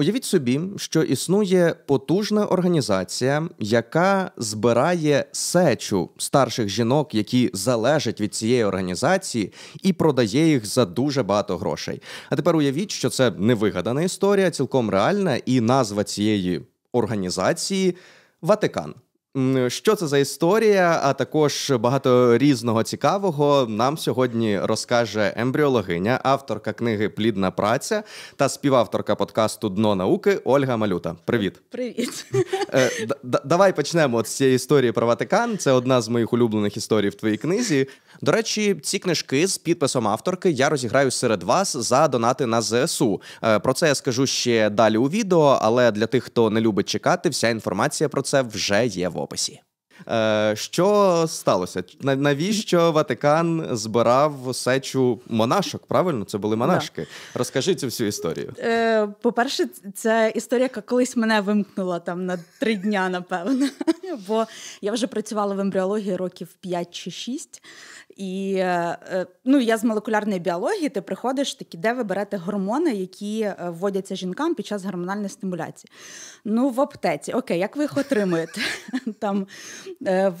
Уявіть собі, що існує потужна організація, яка збирає сечу старших жінок, які залежать від цієї організації, і продає їх за дуже багато грошей. А тепер уявіть, що це невигадана історія, цілком реальна, і назва цієї організації Ватикан. Що це за історія? А також багато різного цікавого нам сьогодні розкаже ембріологиня, авторка книги Плідна праця та співавторка подкасту Дно науки Ольга Малюта. Привіт, привіт. Е, давай почнемо з цієї історії про Ватикан. Це одна з моїх улюблених історій в твоїй книзі. До речі, ці книжки з підписом авторки я розіграю серед вас за донати на ЗСУ. Е, про це я скажу ще далі у відео, але для тих, хто не любить чекати, вся інформація про це вже є в описі. Е, Що сталося? Навіщо Ватикан збирав сечу монашок? Правильно, це були монашки. Да. Розкажи цю всю історію. Е, По-перше, це історія, яка колись мене вимкнула там на три дня, напевно. Бо я вже працювала в ембріології років 5 чи 6, і е, е, ну, я з молекулярної біології, ти приходиш такі, де ви берете гормони, які е, вводяться жінкам під час гормональної стимуляції. Ну, в аптеці, окей, як ви їх отримуєте? Там в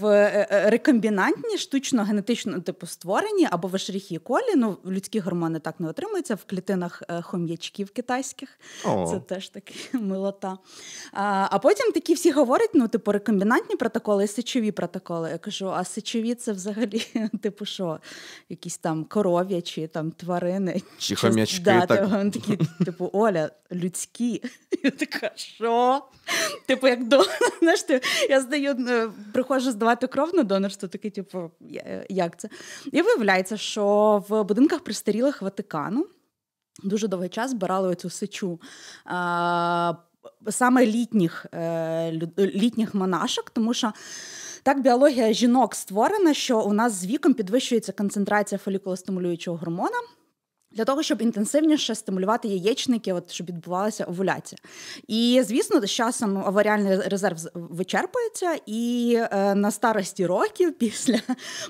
рекомбінантні, штучно генетично типу створені або в Ашеріхі колі, ну людські гормони так не отримуються, в клітинах хом'ячків китайських. О. Це теж така милота. А а потім такі всі говорять: ну, типу, рекомбінантні протоколи і сечові протоколи. Я кажу, а сечові це взагалі, типу що якісь там коров'ячі, там тварини чи хомячки. Да, так. такі, Типу, Оля, людські. Я така, що? Типу, як донор. знаєш, ти, я здаю, е, приходжу здавати кров на донорство, такий, типу, е, як це? І виявляється, що в будинках пристарілих Ватикану дуже довгий час збирали оцю сечу. Саме літніх е, літніх монашок, тому що так, біологія жінок створена, що у нас з віком підвищується концентрація фолікулостимулюючого гормона. Для того щоб інтенсивніше стимулювати яєчники, от щоб відбувалася овуляція. І звісно, з часом аваріальний резерв вичерпується, і е, на старості років після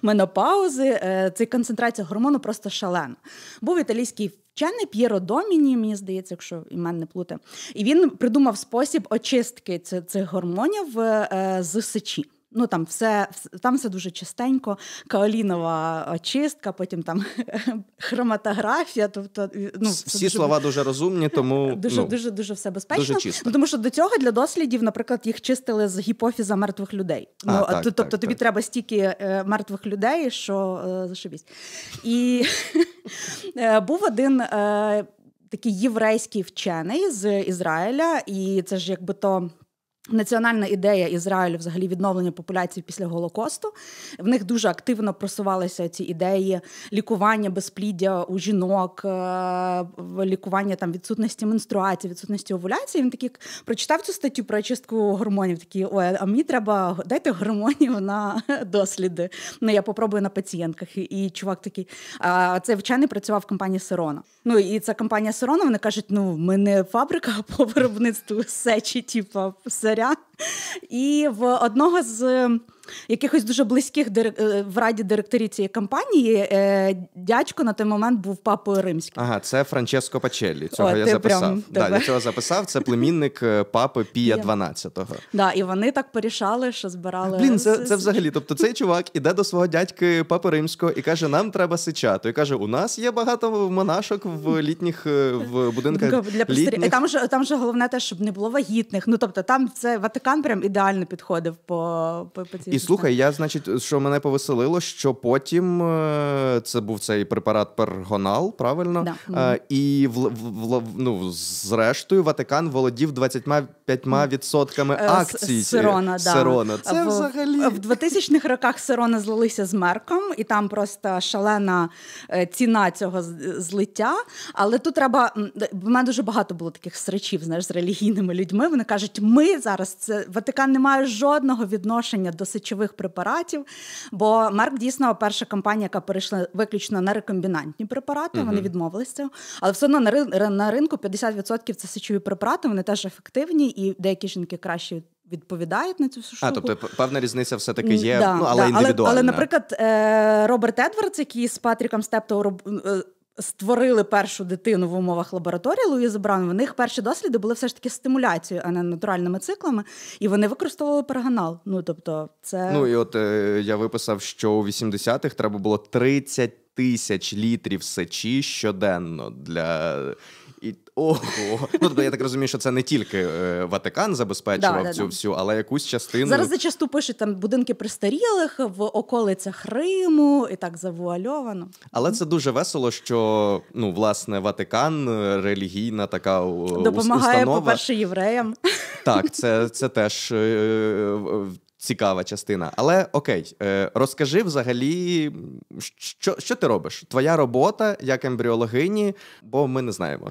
менопаузи е, ця концентрація гормону просто шалена. Був італійський вчений П'єро Доміні, мені здається, якщо імен не плутає, і він придумав спосіб очистки цих гормонів е, е з сечі. Ну там все там все дуже чистенько, каолінова чистка, потім там хроматографія. Тобто, ну всі дуже, слова дуже розумні, тому дуже ну, дуже дуже все безпечно. Дуже чисто. Ну, тому що до цього для дослідів, наприклад, їх чистили з гіпофіза мертвих людей. А, ну так, тобто так, тобто тобі так. треба стільки е, мертвих людей, що е, зашибісь. І е, був один такий єврейський вчений з Ізраїля, і це ж якби то. Національна ідея Ізраїлю, взагалі, відновлення популяції після голокосту. В них дуже активно просувалися ці ідеї лікування безпліддя у жінок, е, лікування там відсутності менструації, відсутності овуляції. Він такий прочитав цю статтю про очистку гормонів. Такі ой, а мені треба дайте гормонів на досліди. Ну я попробую на пацієнтках. І чувак такий а цей вчений працював в компанії Сирона. Ну і ця компанія Сирона. Вони кажуть, ну ми не фабрика по виробництву сечі, типу, серед моря. І в одного з якихось дуже близьких дир... Е, в раді директорів цієї компанії. Е, дядько на той момент був папою римським. Ага, це Франческо Пачеллі. Цього О, я записав. Прям, да, я цього записав. Це племінник е, папи Пія 12 Да, і вони так порішали, що збирали. Блін, це це взагалі. Тобто цей чувак іде до свого дядьки папи римського і каже: Нам треба сичати. І каже: У нас є багато монашок в літніх в будинках. Для літніх. І там же там же головне те, щоб не було вагітних. Ну тобто, там це Ватикан прям ідеально підходив по по, по цій. І слухай, я, значить, що мене повеселило, що потім е, це був цей препарат пергонал, правильно? Да. Е, і в, в, в, ну, зрештою Ватикан володів 25% е, акцій Сирона. Сирона. Да. Це взагалі в 2000 х роках Сирона злилися з Мерком, і там просто шалена ціна цього злиття. Але тут треба в мене дуже багато було таких сречів знаєш, з релігійними людьми. Вони кажуть, ми зараз це Ватикан не має жодного відношення до сечу речових препаратів. Бо Мерк дійсно перша компанія, яка перейшла виключно на рекомбінантні препарати, mm-hmm. вони відмовилися. Але все одно на на ринку 50% це сечові препарати, вони теж ефективні, і деякі жінки краще. Відповідають на цю всю штуку. А, тобто певна різниця все таки є, да, ну але да. індивідуальна. Але, але наприклад, е, Роберт Едвардс, який з Патріком Стептоу е, створили першу дитину в умовах лабораторії Луїзи Браун, в них перші досліди були все ж таки стимуляцією, а не натуральними циклами, і вони використовували перегонал. Ну тобто, це ну і от е, я виписав, що у 80-х треба було 30 тисяч літрів сечі щоденно для і ого, ну тобто я так розумію, що це не тільки е, Ватикан забезпечував да, цю да, всю, але якусь частину зараз зачасту пишуть там будинки престарілих в околицях Риму і так завуальовано. Але це дуже весело, що ну власне Ватикан е, релігійна така допомагає установа. по перше євреям. Так, це це теж е, е цікава частина. Але окей, е, розкажи взагалі, що що ти робиш? Твоя робота як ембріологині, бо ми не знаємо.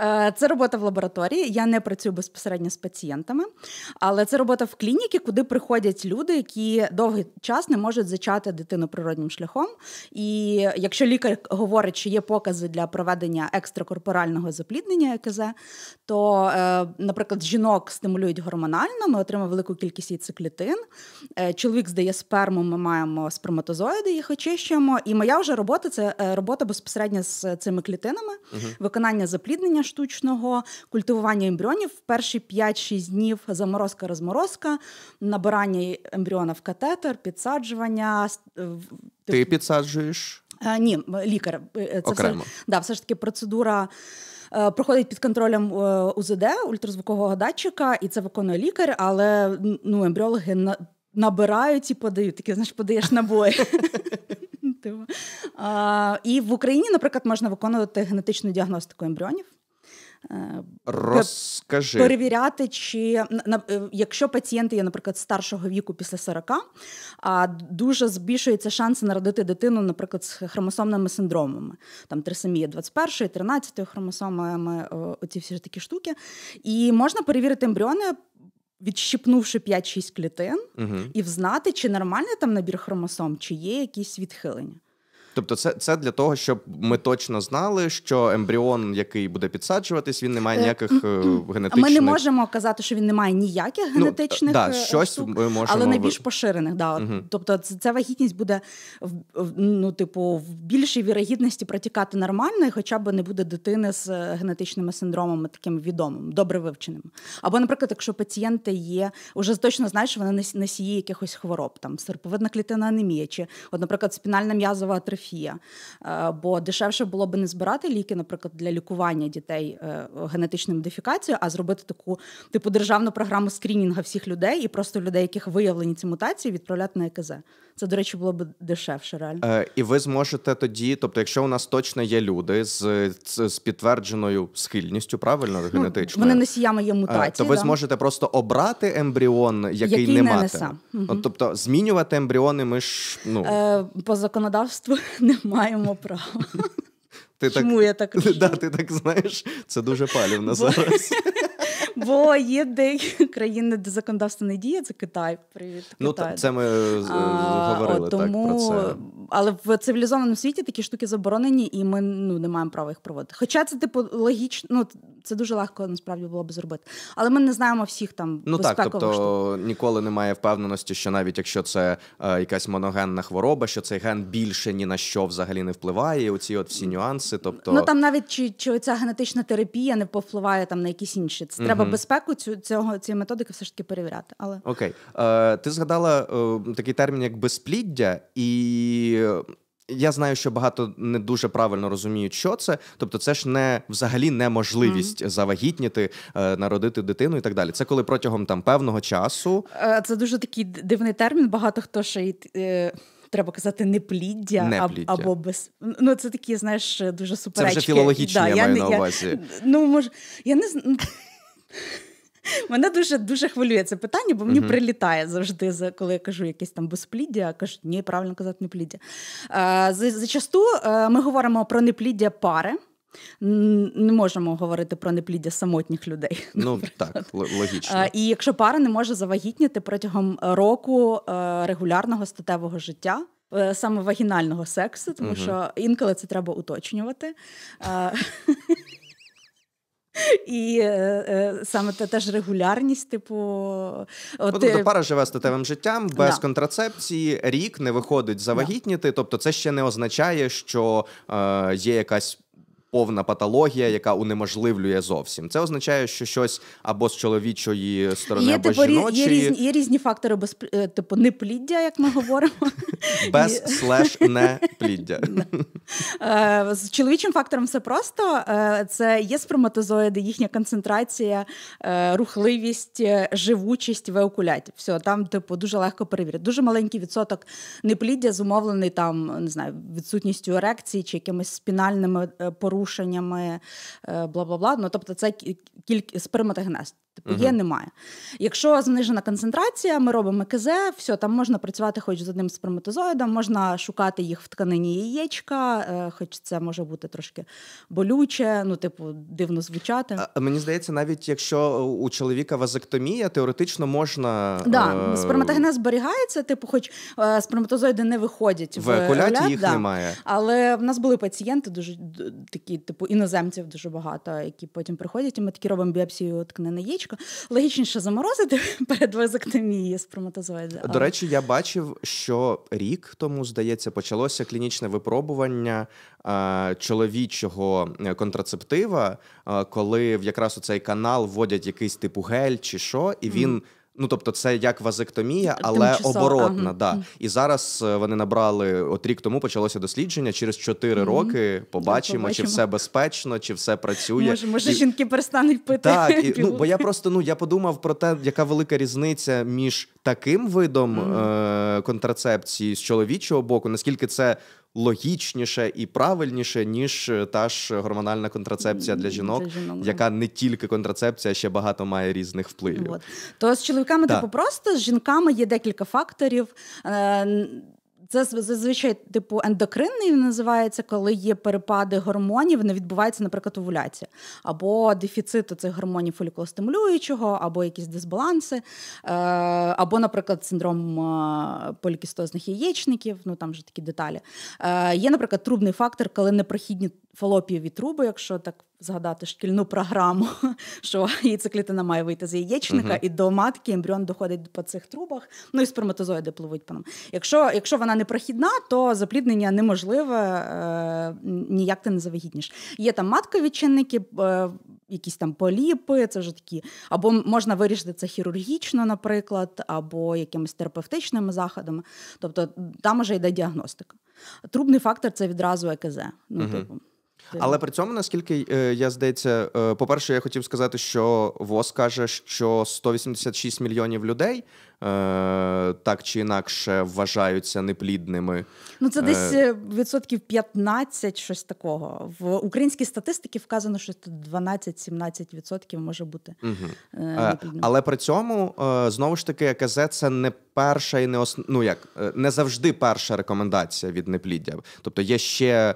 Е, це робота в лабораторії. Я не працюю безпосередньо з пацієнтами, але це робота в клініці, куди приходять люди, які довгий час не можуть зачати дитину природнім шляхом. І якщо лікар говорить, що є покази для проведення екстракорпорального запліднення ЕКЗ, то, е, наприклад, жінок стимулюють гормонально, ми отримуємо велику кількість яйцеклітин. Е, чоловік здає сперму, ми маємо сперматозоїди, їх очищуємо. І моя вже робота це робота безпосередньо з цими клітинами, uh виконання запліднення штучного, культивування ембріонів в перші 5-6 днів заморозка, розморозка, набирання ембріона в катетер, підсаджування. Е, Ти підсаджуєш? А, е, ні, лікар. Е, це Окремо. все да, все ж таки процедура. Проходить під контролем УЗД ультразвукового датчика, і це виконує лікар, але ну ембріологи набирають і подають такі, знаєш, подаєш набої. Типу, і в Україні, наприклад, можна виконувати генетичну діагностику ембріонів. Розкажи. перевіряти, чи е, якщо пацієнти є, наприклад, старшого віку після 40, дуже збільшується шанси народити дитину, наприклад, з хромосомними синдромами, там трисомія 21, 13 хромосомами, оці всі ж такі штуки. І можна перевірити ембріони. Відщипнувши 5-6 клітин, угу. і взнати, чи нормальний там набір хромосом, чи є якісь відхилення. Тобто, це це для того, щоб ми точно знали, що ембріон, який буде підсаджуватись, він не має е, ніяких генетичних... Ми не можемо казати, що він не має ніяких ну, генетичних, ну, да, е, щось штук, ми можемо... але найбільш поширених. Да. Угу. Тобто, ця вагітність буде ну, типу, в більшій вірогідності протікати нормально, і хоча б не буде дитини з е, генетичними синдромами, таким відомим, добре вивченим. Або, наприклад, якщо пацієнти є, вже точно знають, що вони носії якихось хвороб, там серповидна клітина анемія, чи, от, наприклад, спінальна м'язова атрофія є. Е, бо дешевше було би не збирати ліки, наприклад, для лікування дітей е, генетичною модифікацією, а зробити таку типу державну програму скрінінга всіх людей і просто людей, яких виявлені ці мутації, відправляти на ЕКЗ. Це, до речі, було б дешевше. Реально Е, і ви зможете тоді, тобто, якщо у нас точно є люди з з, підтвердженою схильністю, правильно генетично ну, вони носіями є е, мутації, то ви да? зможете просто обрати ембріон, який, який не, не мати. Угу. Тобто, змінювати ембріони, ми ж ну е, по законодавству не маємо права. Ти Чому так, я так кажу? Да, ти так знаєш, це дуже палівно Бо... зараз. Бо є деякі країни, де законодавство не діє, це Китай. Привіт. Ну, Китай. це ми е, а, говорили от, тому, так, про це. Але в цивілізованому світі такі штуки заборонені, і ми ну, не маємо права їх проводити. Хоча це, типу, логічно, ну це дуже легко насправді було б зробити. Але ми не знаємо всіх там. Ну так, тобто штук. ніколи немає впевненості, що навіть якщо це е, якась моногенна хвороба, що цей ген більше ні на що взагалі не впливає. Оці от всі нюанси. Тобто, ну там навіть чи, чи ця генетична терапія не повпливає там на якісь інші. Це mm треба треба mm безпеку цю цього цієї методики все ж таки перевіряти. Але окей, е, ти згадала е, такий термін як безпліддя, і е, я знаю, що багато не дуже правильно розуміють, що це. Тобто, це ж не взагалі неможливість mm завагітніти, е, народити дитину і так далі. Це коли протягом там певного часу е, це дуже такий дивний термін. Багато хто ще й. Е, треба казати непліддя, не аб, або без ну це такі, знаєш, дуже суперечки. Це вже філологічні, да, я, я маю на увазі. Я, ну може, я не ну, Мене дуже дуже хвилює це питання, бо мені uh-huh. прилітає завжди, коли я кажу якесь там безпліддя, кажу, ні, правильно казати непліддя. Е, зачасту е, ми говоримо про непліддя пари. Не можемо говорити про непліддя самотніх людей. Ну наприклад. так, логічно. Е, і якщо пара не може завагітніти протягом року регулярного статевого життя. Саме вагінального сексу, тому uh що інколи це треба уточнювати. І е, е, саме та теж регулярність, типу. От, е, пара живе статевим життям без контрацепції, рік не виходить завагітніти. Тобто, це ще не означає, що є якась повна патологія, яка унеможливлює зовсім. Це означає, що щось або з чоловічої сторони, є, або типу, жіночої... Є різні, є різні фактори без е, типу непліддя, як ми говоримо. Без слеш непліддя. Е, з чоловічим фактором все просто. Е, це є сперматозоїди, їхня концентрація, рухливість, живучість в еокуляті. Все, там, типу, дуже легко перевірити. Дуже маленький відсоток непліддя зумовлений там, не знаю, відсутністю ерекції чи якимись спінальними порушеннями порушеннями, бла бла бла. Ну тобто, це кількість сперматогенез. Типу uh-huh. є, немає. Якщо знижена концентрація, ми робимо КЗ, все, там можна працювати хоч з одним сперматозоїдом, можна шукати їх в тканині яєчка, е, хоч це може бути трошки болюче, ну, типу, дивно звучати. А, мені здається, навіть якщо у чоловіка вазектомія, теоретично можна. Да, е... Сперматогенез зберігається, типу, хоч е, сперматозоїди не виходять в, в куляті їх да. немає. Але в нас були пацієнти, дуже такі, типу, іноземців дуже багато, які потім приходять, і ми такі робимо робимо біопсію на яєчко. Логічніше заморозити перед вазектомією сперматозоїди. До речі, я бачив, що рік тому здається почалося клінічне випробування а, е, чоловічого е, контрацептива, а, е, коли в якраз у цей канал вводять якийсь типу гель чи що, і він. Mm. Ну, тобто, це як вазектомія, але Тимчасово. оборотна. Ага. Да. І зараз е, вони набрали от рік тому почалося дослідження. Через 4 mm-hmm. роки побачимо, ну, побачимо, чи все безпечно, чи все працює. Може, може і... жінки перестануть пити. Так, і, ну бо я просто ну я подумав про те, яка велика різниця між таким видом mm-hmm. е- контрацепції з чоловічого боку, наскільки це логічніше і правильніше, ніж е, та ж гормональна контрацепція для жінок, для жінок яка не тільки контрацепція, ще багато має різних впливів. От. То з чоловіками, да. типу, просто з жінками є декілька факторів. Е- це зазвичай типу ендокринний називається, коли є перепади гормонів, Не відбувається, наприклад, овуляція, або дефіцит цих гормонів фолікулостимулюючого, або якісь дисбаланси, е, або, наприклад, синдром е, полікістозних яєчників, ну там вже такі деталі. Е, є, наприклад, трубний фактор, коли непрохідні фалопієві труби, якщо так згадати шкільну програму, що яйцеклітина має вийти з яєчника, uh і до матки ембріон доходить по цих трубах, ну і сперматозоїди пливуть по нам. Якщо якщо вона прохідна, то запліднення неможливе, е, ніяк ти не завигідніш. Є там маткові чинники, е, якісь там поліпи, це вже такі. Або можна вирішити це хірургічно, наприклад, або якимись терапевтичними заходами. Тобто там вже йде діагностика. Трубний фактор це відразу ЕКЗ. Ну, угу. типу. Але при цьому, наскільки е, я здається, е, по-перше, я хотів сказати, що ВОЗ каже, що 186 мільйонів людей Е, так чи інакше вважаються неплідними. Ну це е, десь е, відсотків 15, щось такого. В українській статистиці вказано, що 12-17 відсотків може бути угу. неплідним. Але при цьому знову ж таки КЗ це не перша і не ос... ну, як не завжди перша рекомендація від непліддя. Тобто є ще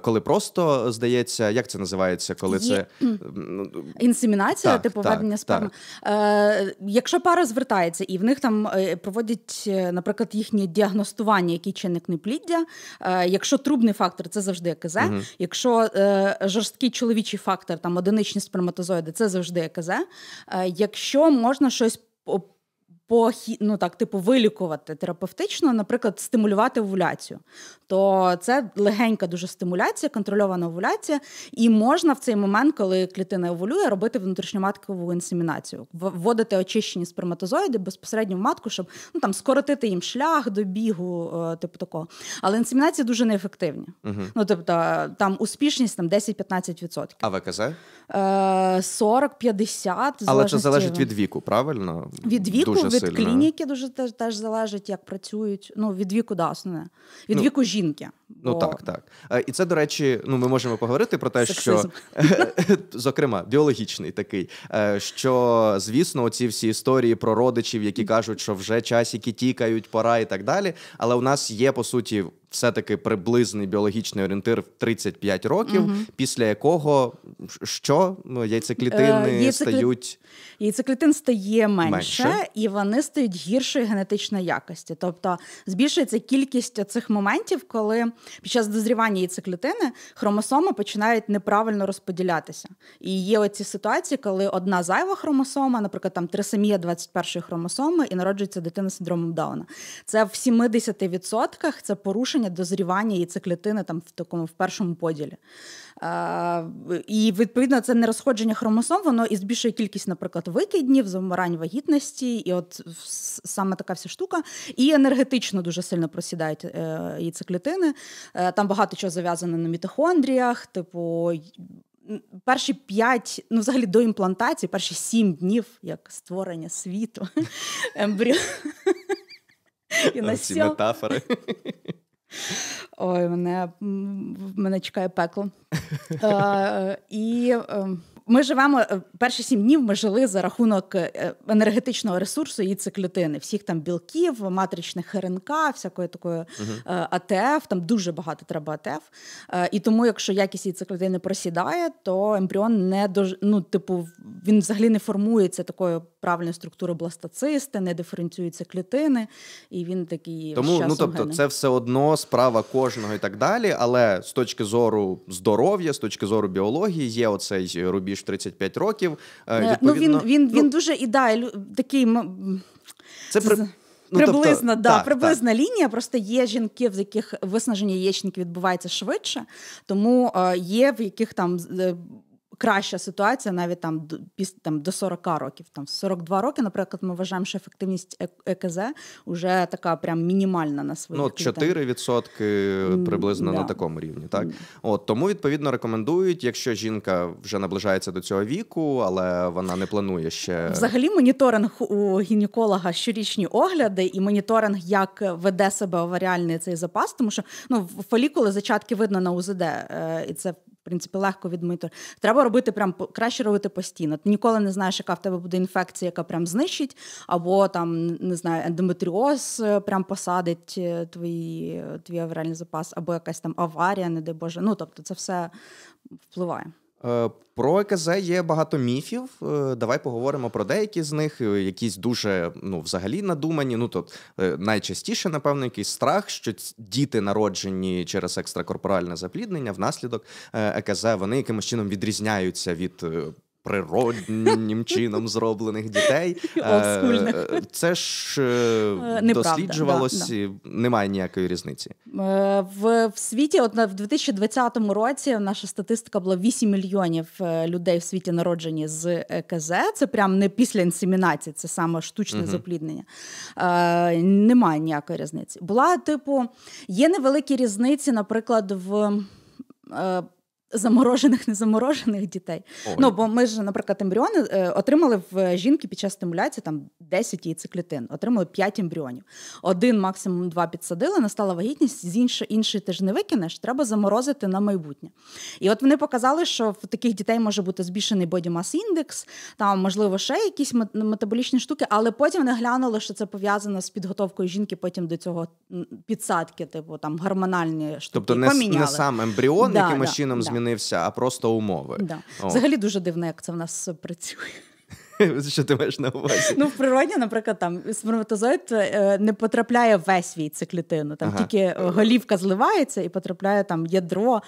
коли просто здається, як це називається, коли є... це ну, інсемінація, так, типу так, введення сперми. Так. Якщо пара звертається і в в них там е, проводять, е, наприклад, їхнє діагностування, який чинник непліддя. Е, якщо трубний фактор, це завжди ЕКЗ. Угу. Якщо жорсткий чоловічий фактор, там одиничні сперматозоїди, це завжди ЕКЗ. Якщо можна щось по ну так, типу, вилікувати терапевтично, наприклад, стимулювати овуляцію, то це легенька дуже стимуляція, контрольована овуляція, і можна в цей момент, коли клітина еволює, робити внутрішньоматкову інсемінацію, вводити очищені сперматозоїди безпосередньо в матку, щоб ну там скоротити їм шлях до бігу, е, типу такого. Але інсемінації дуже неефективні. Угу. Ну тобто там успішність там 10-15%. А ВКЗ? 40-50%. Е, Але це залежить від віку, правильно? Від віку, дуже від сильно. клініки дуже теж теж залежить, як працюють. Ну від віку, да, основне. Від ну, віку жінки. Ну, Бо... Ну так, так. Е, і це, до речі, ну ми можемо поговорити про те, Сексизм. що зокрема біологічний такий, е, що звісно, оці всі історії про родичів, які кажуть, що вже часики тікають, пора і так далі. Але у нас є по суті все-таки приблизний біологічний орієнтир в 35 років, угу. після якого що ну, яйцеклітини е, яйцеклі... стають яйцеклітин стає менше, менше, і вони стають гіршої генетичної якості. Тобто збільшується кількість цих моментів, коли під час дозрівання яйцеклітини хромосоми починають неправильно розподілятися. І є оці ситуації, коли одна зайва хромосома, наприклад, там трисомія 21 хромосоми, і народжується дитина з синдромом Дауна. Це в 70% це порушення відродження, дозрівання і циклітини там в такому в першому поділі. Е, І відповідно це не розходження хромосом, воно і збільшує кількість, наприклад, викиднів, завмирань вагітності, і от саме така вся штука. І енергетично дуже сильно просідають е, і циклітини. Е, там багато чого зав'язано на мітохондріях, типу. Перші п'ять, ну взагалі до імплантації, перші сім днів як створення світу ембріо. Ці метафори. Ой, мене мене чекає пекло. А, е, і ем, ми живемо е, перші сім днів. Ми жили за рахунок е, е, енергетичного ресурсу і циклітини, всіх там білків, матричних РНК, всякої такої uh-huh. АТФ. Там дуже багато треба АТФ. І тому, якщо якість її циклітини просідає, то ембріон не дож... ну, типу, він взагалі не формується такою правильною структурою бластоцисти, не диференціюється клітини, і він такий тому. Ну тобто, гене. це все одно справа кожного і так далі. Але з точки зору здоров'я, з точки зору біології, є оцей рубіж ніж 35 років. Е, е, ну, відповідно, ну, Він він, ну, він дуже і да, такий. Це при... Ну, приблизно, тобто, да, так, приблизна так. лінія. Просто є жінки, в яких виснаження яєчників відбувається швидше, тому е, є в яких там е, краща ситуація навіть там там до 40 років. Там 42 роки, наприклад, ми вважаємо, що ефективність ЕКЗ е вже така прям мінімальна на своїх Ну, 4% приблизно mm, на да. такому рівні. Так mm. от тому відповідно рекомендують, якщо жінка вже наближається до цього віку, але вона не планує ще взагалі моніторинг у гінеколога щорічні огляди і моніторинг, як веде себе оваріальний цей запас, тому що ну в фолікули зачатки видно на УЗД, е, і це принципі легко відмити. Треба робити прям краще робити постійно. Ти ніколи не знаєш, яка в тебе буде інфекція, яка прям знищить, або там не знаю, ендометріоз е, прям посадить е, твій твій авральний запас, або якась там аварія, не дай Боже. Ну тобто, це все впливає. Е, про ЕКЗ є багато міфів. Е, давай поговоримо про деякі з них, е, якісь дуже ну, взагалі надумані. Ну тобто найчастіше, напевно, якийсь страх, що діти, народжені через екстракорпоральне запліднення, внаслідок ЕКЗ, вони якимось чином відрізняються від природнім чином зроблених дітей. Е, е, це ж е, досліджувалось, немає ніякої різниці. В світі, от в 2020 році, наша статистика була 8 мільйонів людей в світі народжені з КЗ. Це прям не після інсемінації, це саме штучне запліднення. Немає ніякої різниці. Була, типу, є невеликі різниці, наприклад, в заморожених, незаморожених дітей. Ой. Ну бо ми ж, наприклад, ембріони е, отримали в жінки під час стимуляції там 10 яйцеклітин, отримали 5 ембріонів. Один, максимум два підсадили, настала вагітність, з іншої інший ти ж не викинеш, треба заморозити на майбутнє. І от вони показали, що в таких дітей може бути збільшений бодімас індекс, там можливо ще якісь метаболічні штуки, але потім вони глянули, що це пов'язано з підготовкою жінки потім до цього підсадки, типу там гормональні штуки. Тобто не, не сам ембріон да, якимось да, чином да. змінив змінився, а просто умови. Да. Взагалі дуже дивно, як це в нас працює. Що ти маєш на увазі? Ну в природі, наприклад, там сперматозоїд е, не потрапляє весь вій циклітину. Там ага. тільки е, голівка зливається і потрапляє там ядро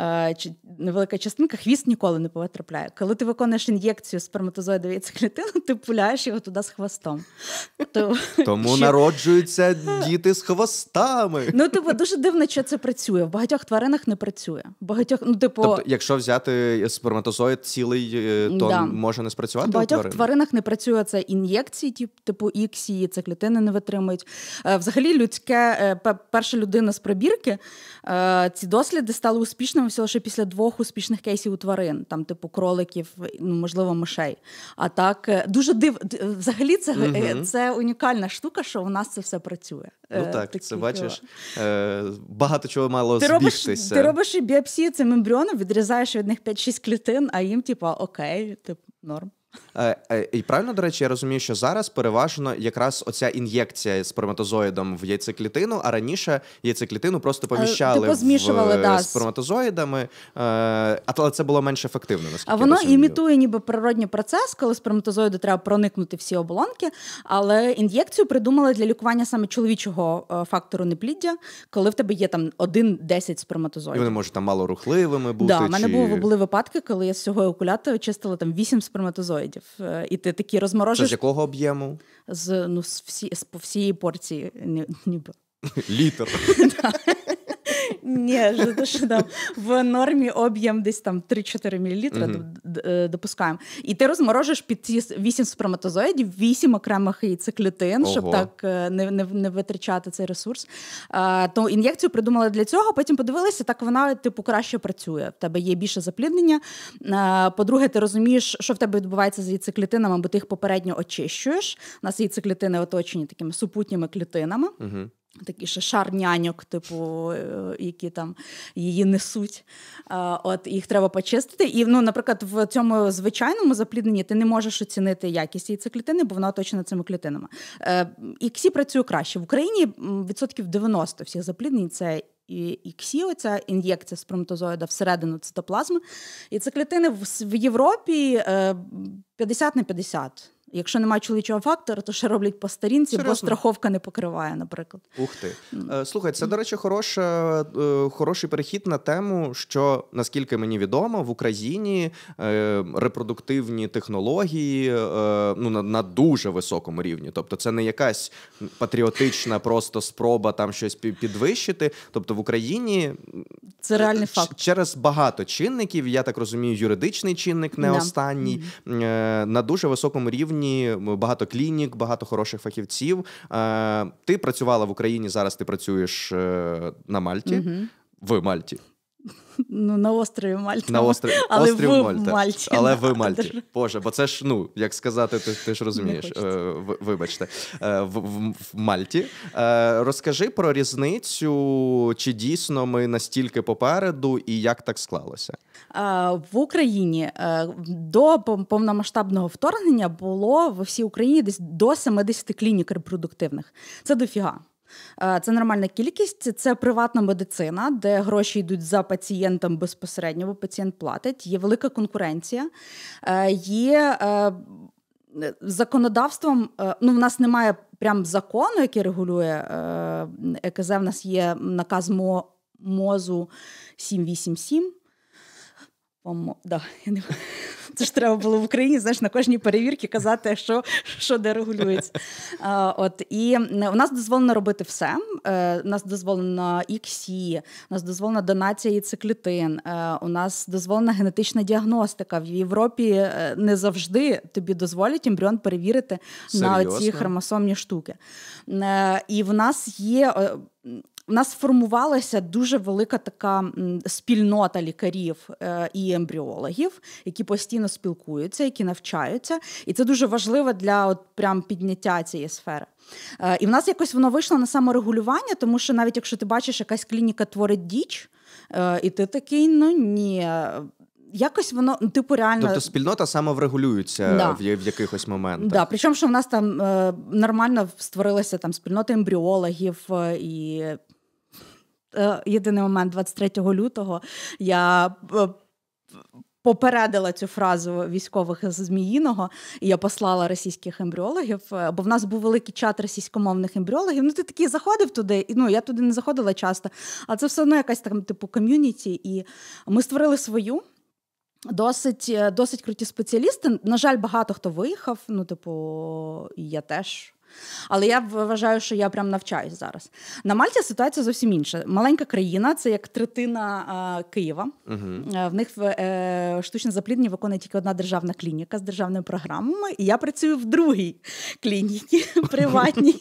е, чи невелика частинка, хвіст ніколи не потрапляє. Коли ти виконуєш ін'єкцію сперматозоїдової циклітини, ти пуляєш його туди з хвостом. То, Тому що... народжуються діти з хвостами. Ну, типу, дуже дивно, що це працює. В багатьох тваринах не працює. багатьох, ну, типу... Тобто, якщо взяти сперматозоїд цілий, то да. може не спрацювати. Багатьох тваринах. В тваринах не працює це ін'єкції, типу іксії, це клітини не витримують. Е, взагалі, людське е, перша людина з пробірки. Е, ці досліди стали успішними всього лише після двох успішних кейсів у тварин, там, типу, кроликів, ну можливо, мишей. А так дуже див взагалі це угу. це унікальна штука, що у нас це все працює. Ну так, Такі це бачиш. Багато чого мало ти збігтися. Робиш, ти робиш біопсію цим ембріоном, відрізаєш від них 5-6 клітин, а їм, типу, окей, типу, норм. Е, е, і правильно, до речі, я розумію, що зараз переважно якраз оця ін'єкція сперматозоїдом в яйцеклітину, а раніше яйцеклітину просто е, поміщали типу змішували, в... да. з сперматозоїдами, але це було менш ефективно. наскільки А воно імітує ніби природній процес, коли сперматозоїду треба проникнути всі оболонки. Але ін'єкцію придумали для лікування саме чоловічого фактору непліддя, коли в тебе є там 1-10 сперматозоїдів. І Вони можуть там малорухливими бути. Да, У мене були випадки, коли я з цього окулята чистила там 8 сперматозоїдів рептилоїдів. Е, і ти такі розморожиш... Це з якого об'єму? З ну з всі з по всієї порції, ніби літер. Ні, що там в нормі об'єм десь там 3-4 мл е, допускаємо. І ти розморожиш під ці 8 сперматозоїдів, 8 окремих яйцеклітин, щоб так е, не не, витрачати цей ресурс. То ін'єкцію придумали для цього, потім подивилися, так вона, типу, краще працює. В тебе є більше запліднення. По-друге, ти розумієш, що в тебе відбувається з яйцеклітинами, бо ти їх попередньо очищуєш. У нас яйцеклітини оточені такими супутніми клітинами. Угу. Такий ще шар-няньок, типу, е, які там її несуть. От їх треба почистити. І ну, наприклад, в цьому звичайному заплідненні ти не можеш оцінити якість цієї циклітини, бо вона оточена цими клітинами. Е, іксі працює краще в Україні. Відсотків 90 всіх запліднень це. і Іксі, оця ін'єкція сперматозоїда всередину цитоплазми. І це клітини в Європі 50 е, на 50. Якщо немає чоловічого фактора, то ще роблять по сторінці Серйозно? бо страховка не покриває, наприклад. Ух ти. Е, слухай, це, до речі, хороша е, хороший перехід на тему, що наскільки мені відомо, в Україні е, репродуктивні технології ну, на, на дуже високому рівні. Тобто, це не якась патріотична просто спроба там щось підвищити. Тобто в Україні це реальний факт через багато чинників. Я так розумію, юридичний чинник не останній mm на дуже високому рівні. Україні багато клінік, багато хороших фахівців. Е, ти працювала в Україні зараз. Ти працюєш е, на Мальті. Угу. В Мальті Ну, на острові Мальта. На острові але острів ви Мальта. Мальті. Але ви Мальті. Боже, бо це ж ну, як сказати, ти ти ж розумієш. Е, вибачте, е, в, в, в Мальті. Е, розкажи про різницю, чи дійсно ми настільки попереду, і як так склалося в Україні до повномасштабного вторгнення було в всій Україні десь до 70 клінік репродуктивних. Це дофіга. Е, це нормальна кількість, це приватна медицина, де гроші йдуть за пацієнтом безпосередньо, бо пацієнт платить. Є велика конкуренція. Е, є е, законодавством, ну в нас немає прям закону, який регулює ЕКЗ. В нас є наказ МОЗу 787. Помо... Да, Це ж треба було в Україні знаєш, на кожній перевірці казати, що що де регулюється. А, от, І у нас дозволено робити все. Е, у нас дозволено іксі, у нас дозволена донація яйцеклітин, е, у нас дозволена генетична діагностика. В Європі е, не завжди тобі дозволять ембріон перевірити Серйозно? на ці хромосомні штуки. і в нас є. У нас формувалася дуже велика така спільнота лікарів е, і ембріологів, які постійно спілкуються, які навчаються, і це дуже важливо для от прям підняття цієї сфери. Е, і в нас якось воно вийшло на саморегулювання, тому що навіть якщо ти бачиш, якась клініка творить діч, е, і ти такий, ну ні. Якось воно ну, типу реально Тобто спільнота самоврегулюється да. в, в якихось моментах. Да. Причому що в нас там е, нормально створилася там спільнота ембріологів і Е, єдиний момент 23 лютого я. Е, попередила цю фразу військових з Зміїного, і я послала російських ембріологів, е, бо в нас був великий чат російськомовних ембріологів. Ну, ти такий заходив туди, і ну я туди не заходила часто, але це все одно якась там типу ком'юніті. І ми створили свою досить досить круті спеціалісти. На жаль, багато хто виїхав. Ну, типу, і я теж але я вважаю, що я прям навчаюсь зараз. На Мальті ситуація зовсім інша. Маленька країна, це як третина а, Києва. uh В них е, штучне запліднення виконує тільки одна державна клініка з державними програмами. І я працюю в другій клініці приватній.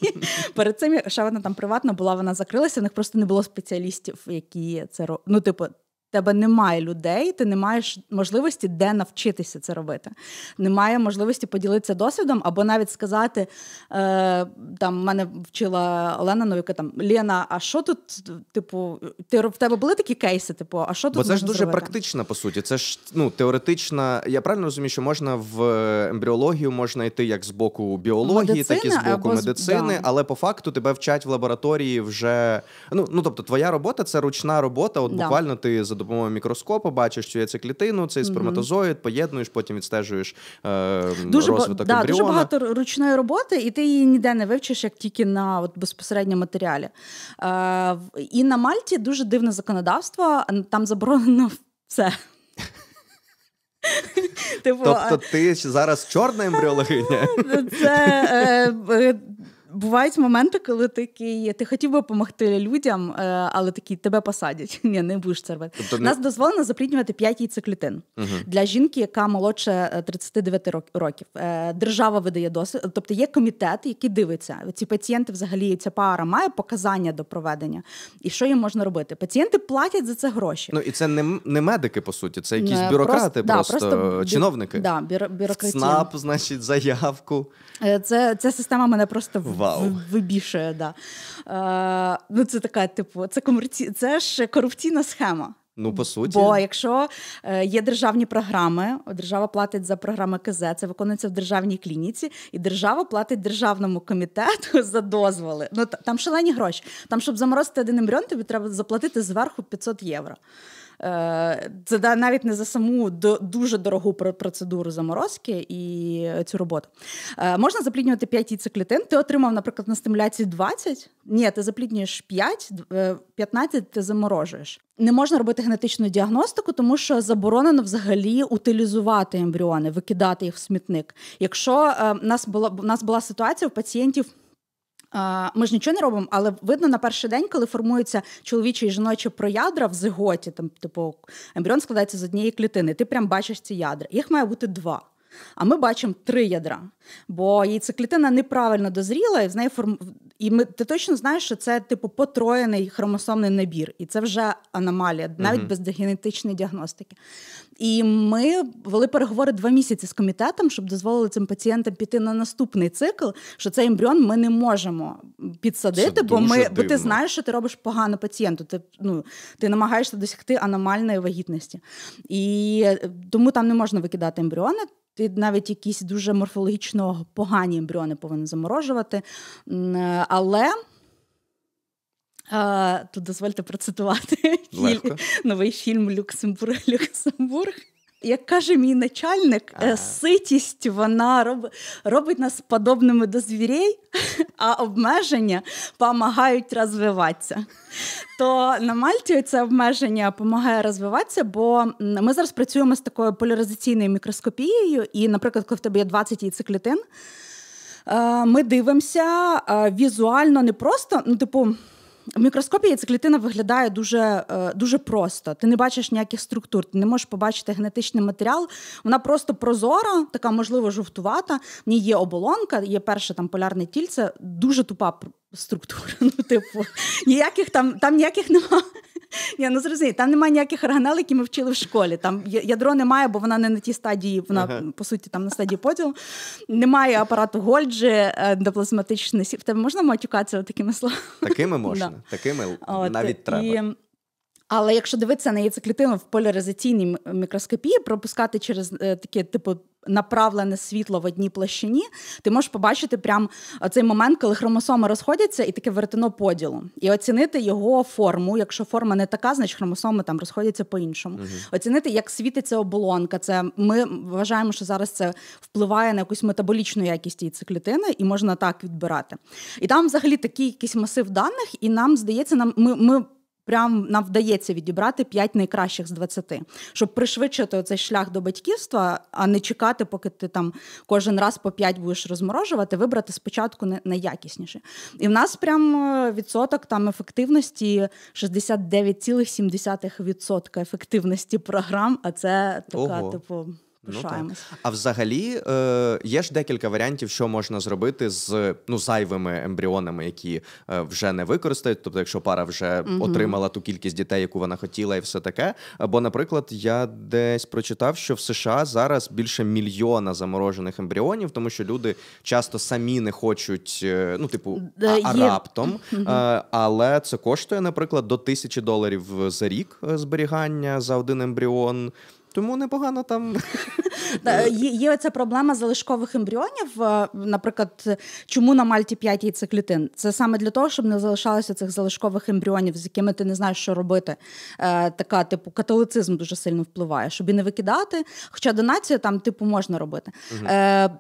Перед цим ще вона там приватна була, вона закрилася. У них просто не було спеціалістів, які це роблять. Ну, типу, тебе немає людей, ти не маєш можливості де навчитися це робити. Немає можливості поділитися досвідом, або навіть сказати е, там мене вчила Олена Новіка, там Лена, а що тут, типу, ти в тебе були такі кейси? Типу, а що тут Бо це ж дуже зробити? практична, по суті. Це ж ну теоретична. Я правильно розумію, що можна в е, ембріологію можна йти як з боку біології, Медицина, так і з боку медицини, да. але по факту тебе вчать в лабораторії вже. Ну ну тобто, твоя робота це ручна робота. От да. буквально ти за допомогою мікроскопа, бачиш що є циклітину, цей сперматозоїд, поєднуєш, потім відстежуєш е, дуже розвиток ба- да, Дуже багато ручної роботи, і ти її ніде не вивчиш, як тільки на от, безпосередньо матеріалі. Е, І на Мальті дуже дивне законодавство, там заборонено все. Типу, Тобто ти зараз чорна ембріологиня? Ну, це е, е бувають моменти, коли ти такий, ти хотів би допомогти людям, е, але такі тебе посадять. Ні, не будеш це робити. Тобто, Нас не... дозволено запліднювати 5 яйцеклітин угу. для жінки, яка молодше 39 е, років. Е, держава видає досвід, тобто є комітет, який дивиться. Ці пацієнти взагалі ця пара має показання до проведення. І що їм можна робити? Пацієнти платять за це гроші. Ну і це не не медики, по суті, це якісь бюрократи, просто, просто, да, просто чиновники. Да, бюро, ЦНАП, значить, заявку. Це ця система мене просто Вау. вибішує. Да. Е, ну, Це така, типу, це комерці... це ж корупційна схема. Ну, по суті. Бо якщо е, є державні програми, держава платить за програми КЗ, це виконується в державній клініці, і держава платить державному комітету за дозволи. Ну Там шалені гроші. Там, щоб заморозити один ембріон, тобі треба заплатити зверху 500 євро. Е, це навіть не за саму дуже дорогу процедуру заморозки і цю роботу. Е, можна запліднювати 5 яйцеклітин. Ти отримав, наприклад, на стимуляції 20. Ні, ти запліднюєш 5, 15 е, ти заморожуєш. Не можна робити генетичну діагностику, тому що заборонено взагалі утилізувати ембріони, викидати їх в смітник. Якщо е, нас була нас була ситуація у пацієнтів ми ж нічого не робимо, але видно на перший день, коли формується чоловіче і жіноче проядра в зиготі, там типу ембріон складається з однієї клітини. Ти прям бачиш ці ядра. Їх має бути два. А ми бачимо три ядра, бо яйцеклітина неправильно дозріла, і в неї форм... і ми ти точно знаєш, що це типу потроєний хромосомний набір, і це вже аномалія, навіть mm без генетичної діагностики. І ми вели переговори два місяці з комітетом, щоб дозволили цим пацієнтам піти на наступний цикл. Що цей ембріон ми не можемо підсадити, це бо ми дивно. бо ти знаєш, що ти робиш погано пацієнту. Ти ну ти намагаєшся досягти аномальної вагітності, і е, тому там не можна викидати ембріони ти навіть якісь дуже морфологічно погані ембріони повинен заморожувати. Е, але. Е, тут дозвольте процитувати Легко. новий фільм Люксембург Люксембург. Як каже мій начальник, е, ага. ситість вона роб, робить нас подобними до звірей, а обмеження допомагають розвиватися. То на Мальті це обмеження допомагає розвиватися, бо ми зараз працюємо з такою поляризаційною мікроскопією, і, наприклад, коли в тебе є 20 яйцеклітин, е, ми дивимося е, візуально не просто, ну, типу в мікроскопії клітина виглядає дуже е, дуже просто. Ти не бачиш ніяких структур, ти не можеш побачити генетичний матеріал. Вона просто прозора, така можливо жовтувата. В ній є оболонка, є перше там полярне тільце, дуже тупа структура. Ну, типу, ніяких там там ніяких немає. Я ну зрозумію, там немає ніяких органел, які ми вчили в школі. Там ядро немає, бо вона не на тій стадії, вона ага. по суті там на стадії поділу. Немає апарату Гольджі е, доплазматичний плазматичної В тебе можна матюкатися такими словами? Такими можна, да. такими От, навіть треба. І... Але якщо дивитися на яйцеклітину в поляризаційній мікроскопії, пропускати через е, таке, типу, направлене світло в одній площині, ти можеш побачити прям е, цей момент, коли хромосоми розходяться, і таке веретено поділу, і оцінити його форму. Якщо форма не така, значить хромосоми там розходяться по-іншому. Угу. Оцінити, як світиться оболонка. Це ми вважаємо, що зараз це впливає на якусь метаболічну якість яйцеклітини, і можна так відбирати. І там, взагалі, такий якийсь масив даних, і нам здається, нам ми. ми Прям нам вдається відібрати 5 найкращих з 20, щоб пришвидшити цей шлях до батьківства, а не чекати, поки ти там кожен раз по 5 будеш розморожувати, вибрати спочатку найякісніше. І в нас прям е, відсоток там ефективності 69,7% ефективності програм. А це така, Ого. типу, Ну, пишаємось. Ну, а взагалі е, є ж декілька варіантів, що можна зробити з ну зайвими ембріонами, які е, вже не використають. Тобто, якщо пара вже угу. отримала ту кількість дітей, яку вона хотіла, і все таке. Бо, наприклад, я десь прочитав, що в США зараз більше мільйона заморожених ембріонів, тому що люди часто самі не хочуть, е, ну типу, а, а раптом. Е, але це коштує, наприклад, до тисячі доларів за рік е, зберігання за один ембріон. Тому непогано там е, є, є ця проблема залишкових ембріонів. Е, наприклад, чому на Мальті 5 яйцеклітин? Це саме для того, щоб не залишалося цих залишкових ембріонів, з якими ти не знаєш, що робити. Е, така, типу, католицизм дуже сильно впливає, щоб і не викидати. Хоча донацію там, типу, можна робити. Угу.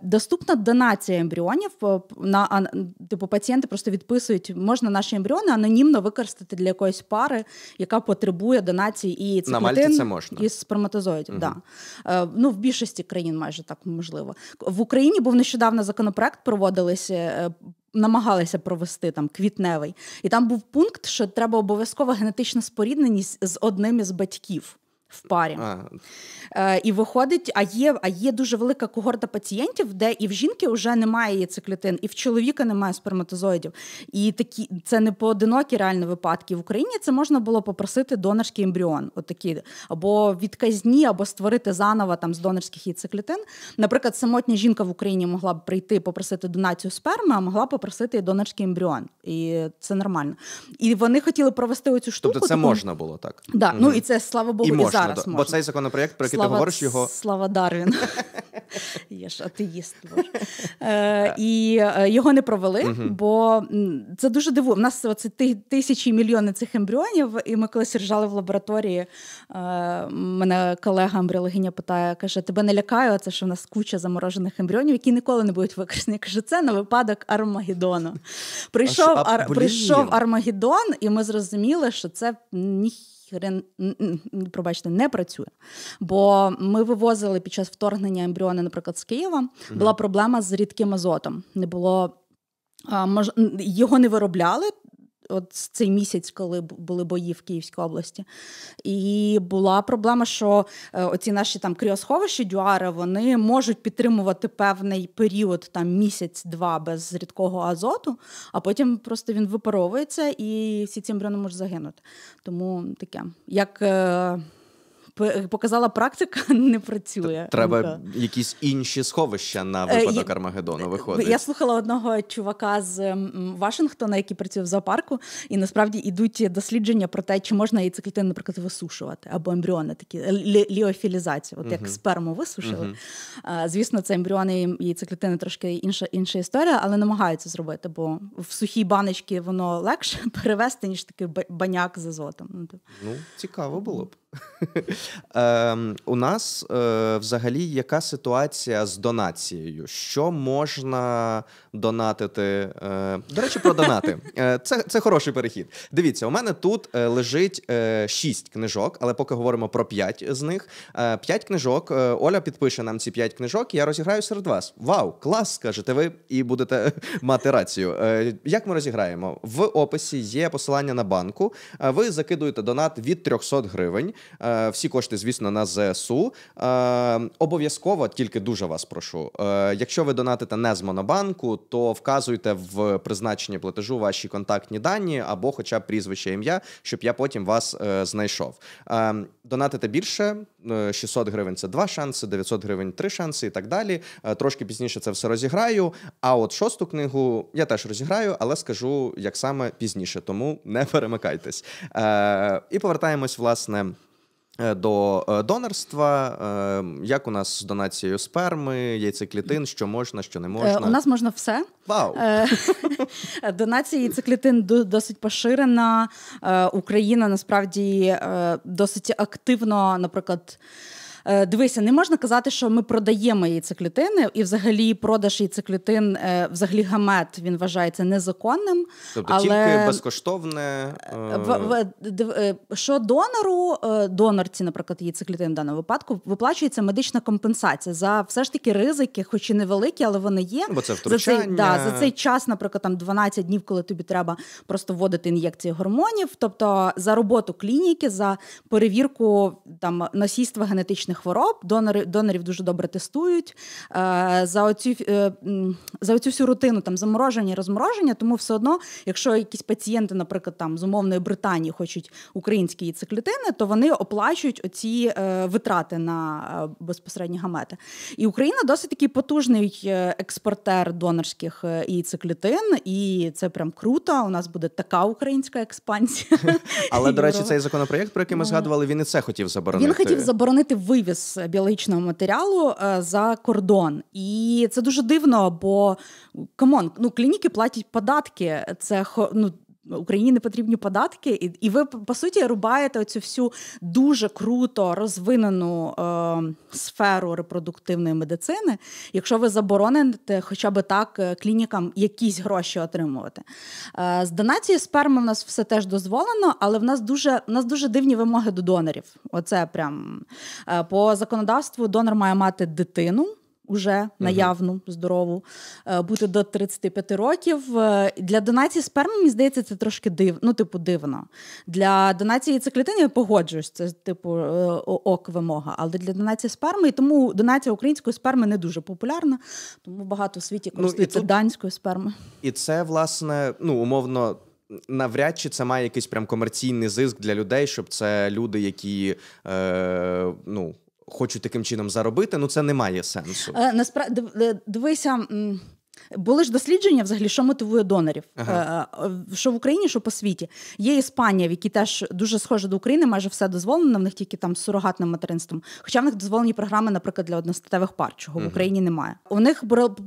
Доступна донація ембріонів на типу пацієнти просто відписують, можна наші ембріони анонімно використати для якоїсь пари, яка потребує донації і яйцеклітин, на Мальті це можна. і сперматозоїдів. Android, угу. да. Е, ну в більшості країн майже так можливо. В Україні був нещодавно законопроект, проводилися. Е, намагалися провести там квітневий, і там був пункт, що треба обов'язкова генетична спорідненість з одним із батьків в парі. А. Е, І виходить, а є а є дуже велика когорта пацієнтів, де і в жінки вже немає яйцеклітин, і в чоловіка немає сперматозоїдів. І такі це не поодинокі реально випадки. В Україні це можна було попросити донорський ембріон, отакі, або відказні, або створити заново там з донорських яйцеклітин. Наприклад, самотня жінка в Україні могла б прийти попросити донацію сперми, а могла попросити і донорський ембріон. І це нормально. І вони хотіли провести оцю штуку. Тобто це таку... можна було так. Да, mm-hmm. Ну і це слава Богу, і, і зараз можна. Бо цей законопроект, про який Слава, ти говориш, його Слава Дарвін. Є ж атеїст. Е, І е, його не провели, бо це дуже дивує. У нас оце тисячі мільйони цих ембріонів, і ми коли ржали в лабораторії. Е, Мене колега ембріологиня питає: каже: Тебе не лякає це що в нас куча заморожених ембріонів, які ніколи не будуть використані. Каже, це на випадок Армагеддону. Прийшов ар, прийшов Армагеддон, і ми зрозуміли, що це ніхто хрен пробачте, не працює. Бо ми вивозили під час вторгнення ембріони, наприклад, з Києва. Була проблема з рідким азотом. Не було його не виробляли, от цей місяць, коли були бої в Київській області. І була проблема, що е, оці наші там кріосховища, дюари, вони можуть підтримувати певний період, там місяць-два без рідкого азоту, а потім просто він випаровується і всі ці ембріони можуть загинути. Тому таке. як... Е, Е, показала практика, не працює. Треба ну, Анка. якісь інші сховища на е, випадок Армагеддону е, виходить. Я слухала одного чувака з Вашингтона, який працює в зоопарку, і насправді ідуть дослідження про те, чи можна яйцеклітини, наприклад, висушувати або ембріони, такі ліофілізація, от як угу. сперму висушили. Угу. Звісно, це ембріони і яйцеклітини трошки інша інша історія, але намагаються зробити, бо в сухій баночці воно легше перевести ніж такий баняк з азотом. Ну, типу. ну цікаво було б. Ем, у нас е, взагалі яка ситуація з донацією? Що можна донатити? Е, до речі, про донати. Е, це це хороший перехід. Дивіться, у мене тут лежить 6 книжок, але поки говоримо про п'ять з них. 5 книжок. Оля підпише нам ці п'ять книжок, і я розіграю серед вас. Вау, клас! Скажете ви, і будете мати рацію. Як ми розіграємо? В описі є посилання на банку. Ви закидуєте донат від 300 гривень. Е, всі кошти, звісно, на ЗСУ. Е, обов'язково тільки дуже вас прошу. Е, якщо ви донатите не з Монобанку, то вказуйте в призначенні платежу ваші контактні дані або, хоча б прізвище ім'я, щоб я потім вас знайшов. Донатите більше 600 гривень це два шанси, 900 гривень три шанси і так далі. Трошки пізніше це все розіграю. А от шосту книгу я теж розіграю, але скажу як саме пізніше, тому не перемикайтесь. Е, І повертаємось власне. Е, до е, донорства, е, як у нас з донацією сперми, яйцеклітин, що можна, що не можна. У нас можна все. Вау! Донація яйцеклітин досить поширена. Україна насправді досить активно, наприклад. Е, дивися, не можна казати, що ми продаємо яйцеклітини, і взагалі продаж яйцеклітин, е, взагалі гамет він вважається незаконним. Тобто але... тільки е, безкоштовне в, в, що донору, донорці, наприклад, яйцеклітин в даному випадку виплачується медична компенсація за все ж таки ризики, хоч і невеликі, але вони є. Бо це втручання. За цей, да, за цей час, наприклад, там 12 днів, коли тобі треба просто вводити ін'єкції гормонів, тобто за роботу клініки, за перевірку там насійства генетичних хвороб. Донори донорів дуже добре тестують е, за оцю е, за оцю всю рутину там замороження, і розмороження. Тому все одно, якщо якісь пацієнти, наприклад, там з умовної Британії хочуть українські яйцеклітини, то вони оплачують оці е, витрати на безпосередні гамети. І Україна досить такий потужний експортер донорських яйцеклітин, і це прям круто. У нас буде така українська експансія. Але до речі, цей законопроект, про який ми згадували, він і це хотів заборонити. Він хотів заборонити ви вивіз біологічного матеріалу е, за кордон, і це дуже дивно. Бо камон, ну клініки платять податки. Це ну, Україні не потрібні податки, і і ви по суті рубаєте оцю всю дуже круто розвинену е, сферу репродуктивної медицини, якщо ви заборонете, хоча б так е, клінікам якісь гроші отримувати. Е, з донацією сперми в нас все теж дозволено, але в нас дуже в нас дуже дивні вимоги до донорів. Оце прям е, по законодавству донор має мати дитину уже наявну, здорову, е, бути до 35 років. Е, для донації сперми, мені здається, це трошки див, ну, типу, дивно. Для донації циклітини я погоджуюсь, це типу е, ок вимога. Але для донації сперми, і тому донація української сперми не дуже популярна, тому багато в світі користуються ну, данською спермою. І це, власне, ну, умовно. Навряд чи це має якийсь прям комерційний зиск для людей, щоб це люди, які е, ну Хочу таким чином заробити, ну це не має сенсу. Е, Насправді е, дивися. Були ж дослідження, взагалі, що мотивує донорів, ага. Е, що в Україні, що по світі. Є Іспанія, в якій теж дуже схоже до України, майже все дозволено, в них тільки там з сурогатним материнством. Хоча в них дозволені програми, наприклад, для одностатевих пар, чого uh в Україні немає. У них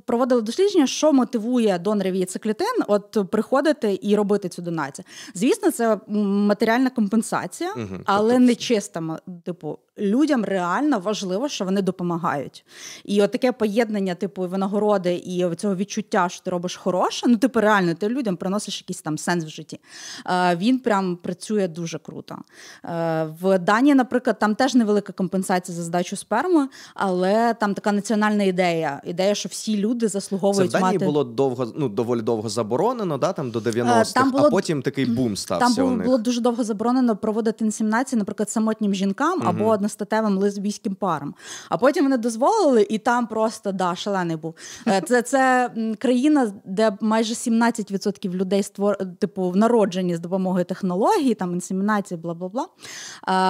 проводили дослідження, що мотивує донорів яйцеклітин от приходити і робити цю донацію. Звісно, це матеріальна компенсація, uh але тобто не чиста типу людям реально важливо, що вони допомагають. І от таке поєднання, типу, винагороди і цього відчуття, що ти робиш хороше, ну, типу, реально, ти людям приносиш якийсь там сенс в житті. Е, Він прям працює дуже круто. Е, В Данії, наприклад, там теж невелика компенсація за здачу сперми, але там така національна ідея. Ідея, що всі люди заслуговують Це в Данії мати... було довго, ну доволі довго заборонено, да, там до 90-х, е, там було... а потім такий бум стався. Там було, у них. було дуже довго заборонено проводити інсемінації, наприклад, самотнім жінкам угу. або статевим лесбійським парам. А потім вони дозволили, і там просто да, шалений був. Е, це це країна, де майже 17% людей створ... типу, народжені з допомогою технологій, там інсемінації, бла бла бла.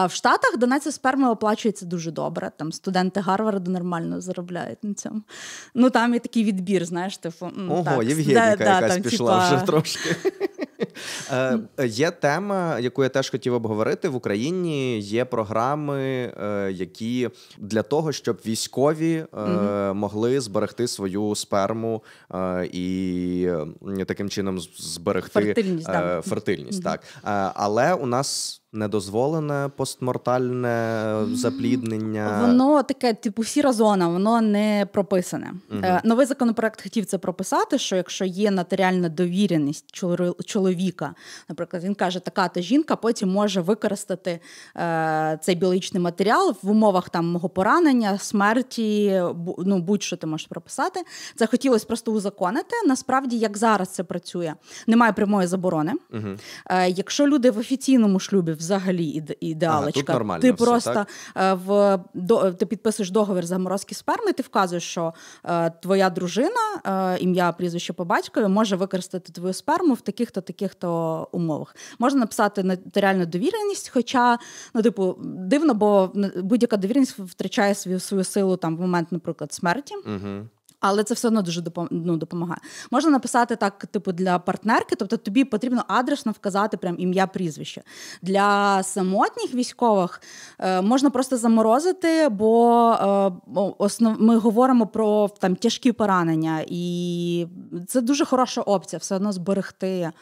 в Штатах донація сперми оплачується дуже добре. Там студенти Гарварду нормально заробляють на цьому. Ну там і такий відбір, знаєш, типу Ого, так, Євгеніка да, якась там, пішла типа... вже трошки. Е, е, є тема, яку я теж хотів обговорити в Україні. Є програми Е, які для того, щоб військові е, могли зберегти свою сперму е, і таким чином зберегти фертильність. фертильність mm Так, але у нас недозволене постмортальне е, запліднення. Воно таке, типу, сіра зона, воно не прописане. Угу. Новий законопроект хотів це прописати. Що якщо є нотаріальна довіреність чоловіка, наприклад, він каже, така то жінка потім може використати е, цей біологічний матеріал в умовах там мого поранення, смерті, ну будь-що ти можеш прописати. Це хотілося просто узаконити. Насправді, як зараз це працює, немає прямої заборони. Угу. Е, Якщо люди в офіційному шлюбі взагалі ідеалочка. Ага, тут ти все, просто так? Е, в до ти підписуєш договір за морозки сперми. Ти вказуєш, що е, твоя дружина, е, ім'я, прізвище по батькові може використати твою сперму в таких-то таких-то умовах. Можна написати нотаріальну довіреність, хоча ну, типу, дивно, бо будь-яка довіреність втрачає свою свою силу там в момент, наприклад, смерті. Угу але це все одно дуже ну, допомагає. Можна написати так, типу, для партнерки, тобто тобі потрібно адресно вказати прям ім'я прізвище. Для самотніх військових е, можна просто заморозити, бо е, основ... ми говоримо про там тяжкі поранення, і це дуже хороша опція, все одно зберегти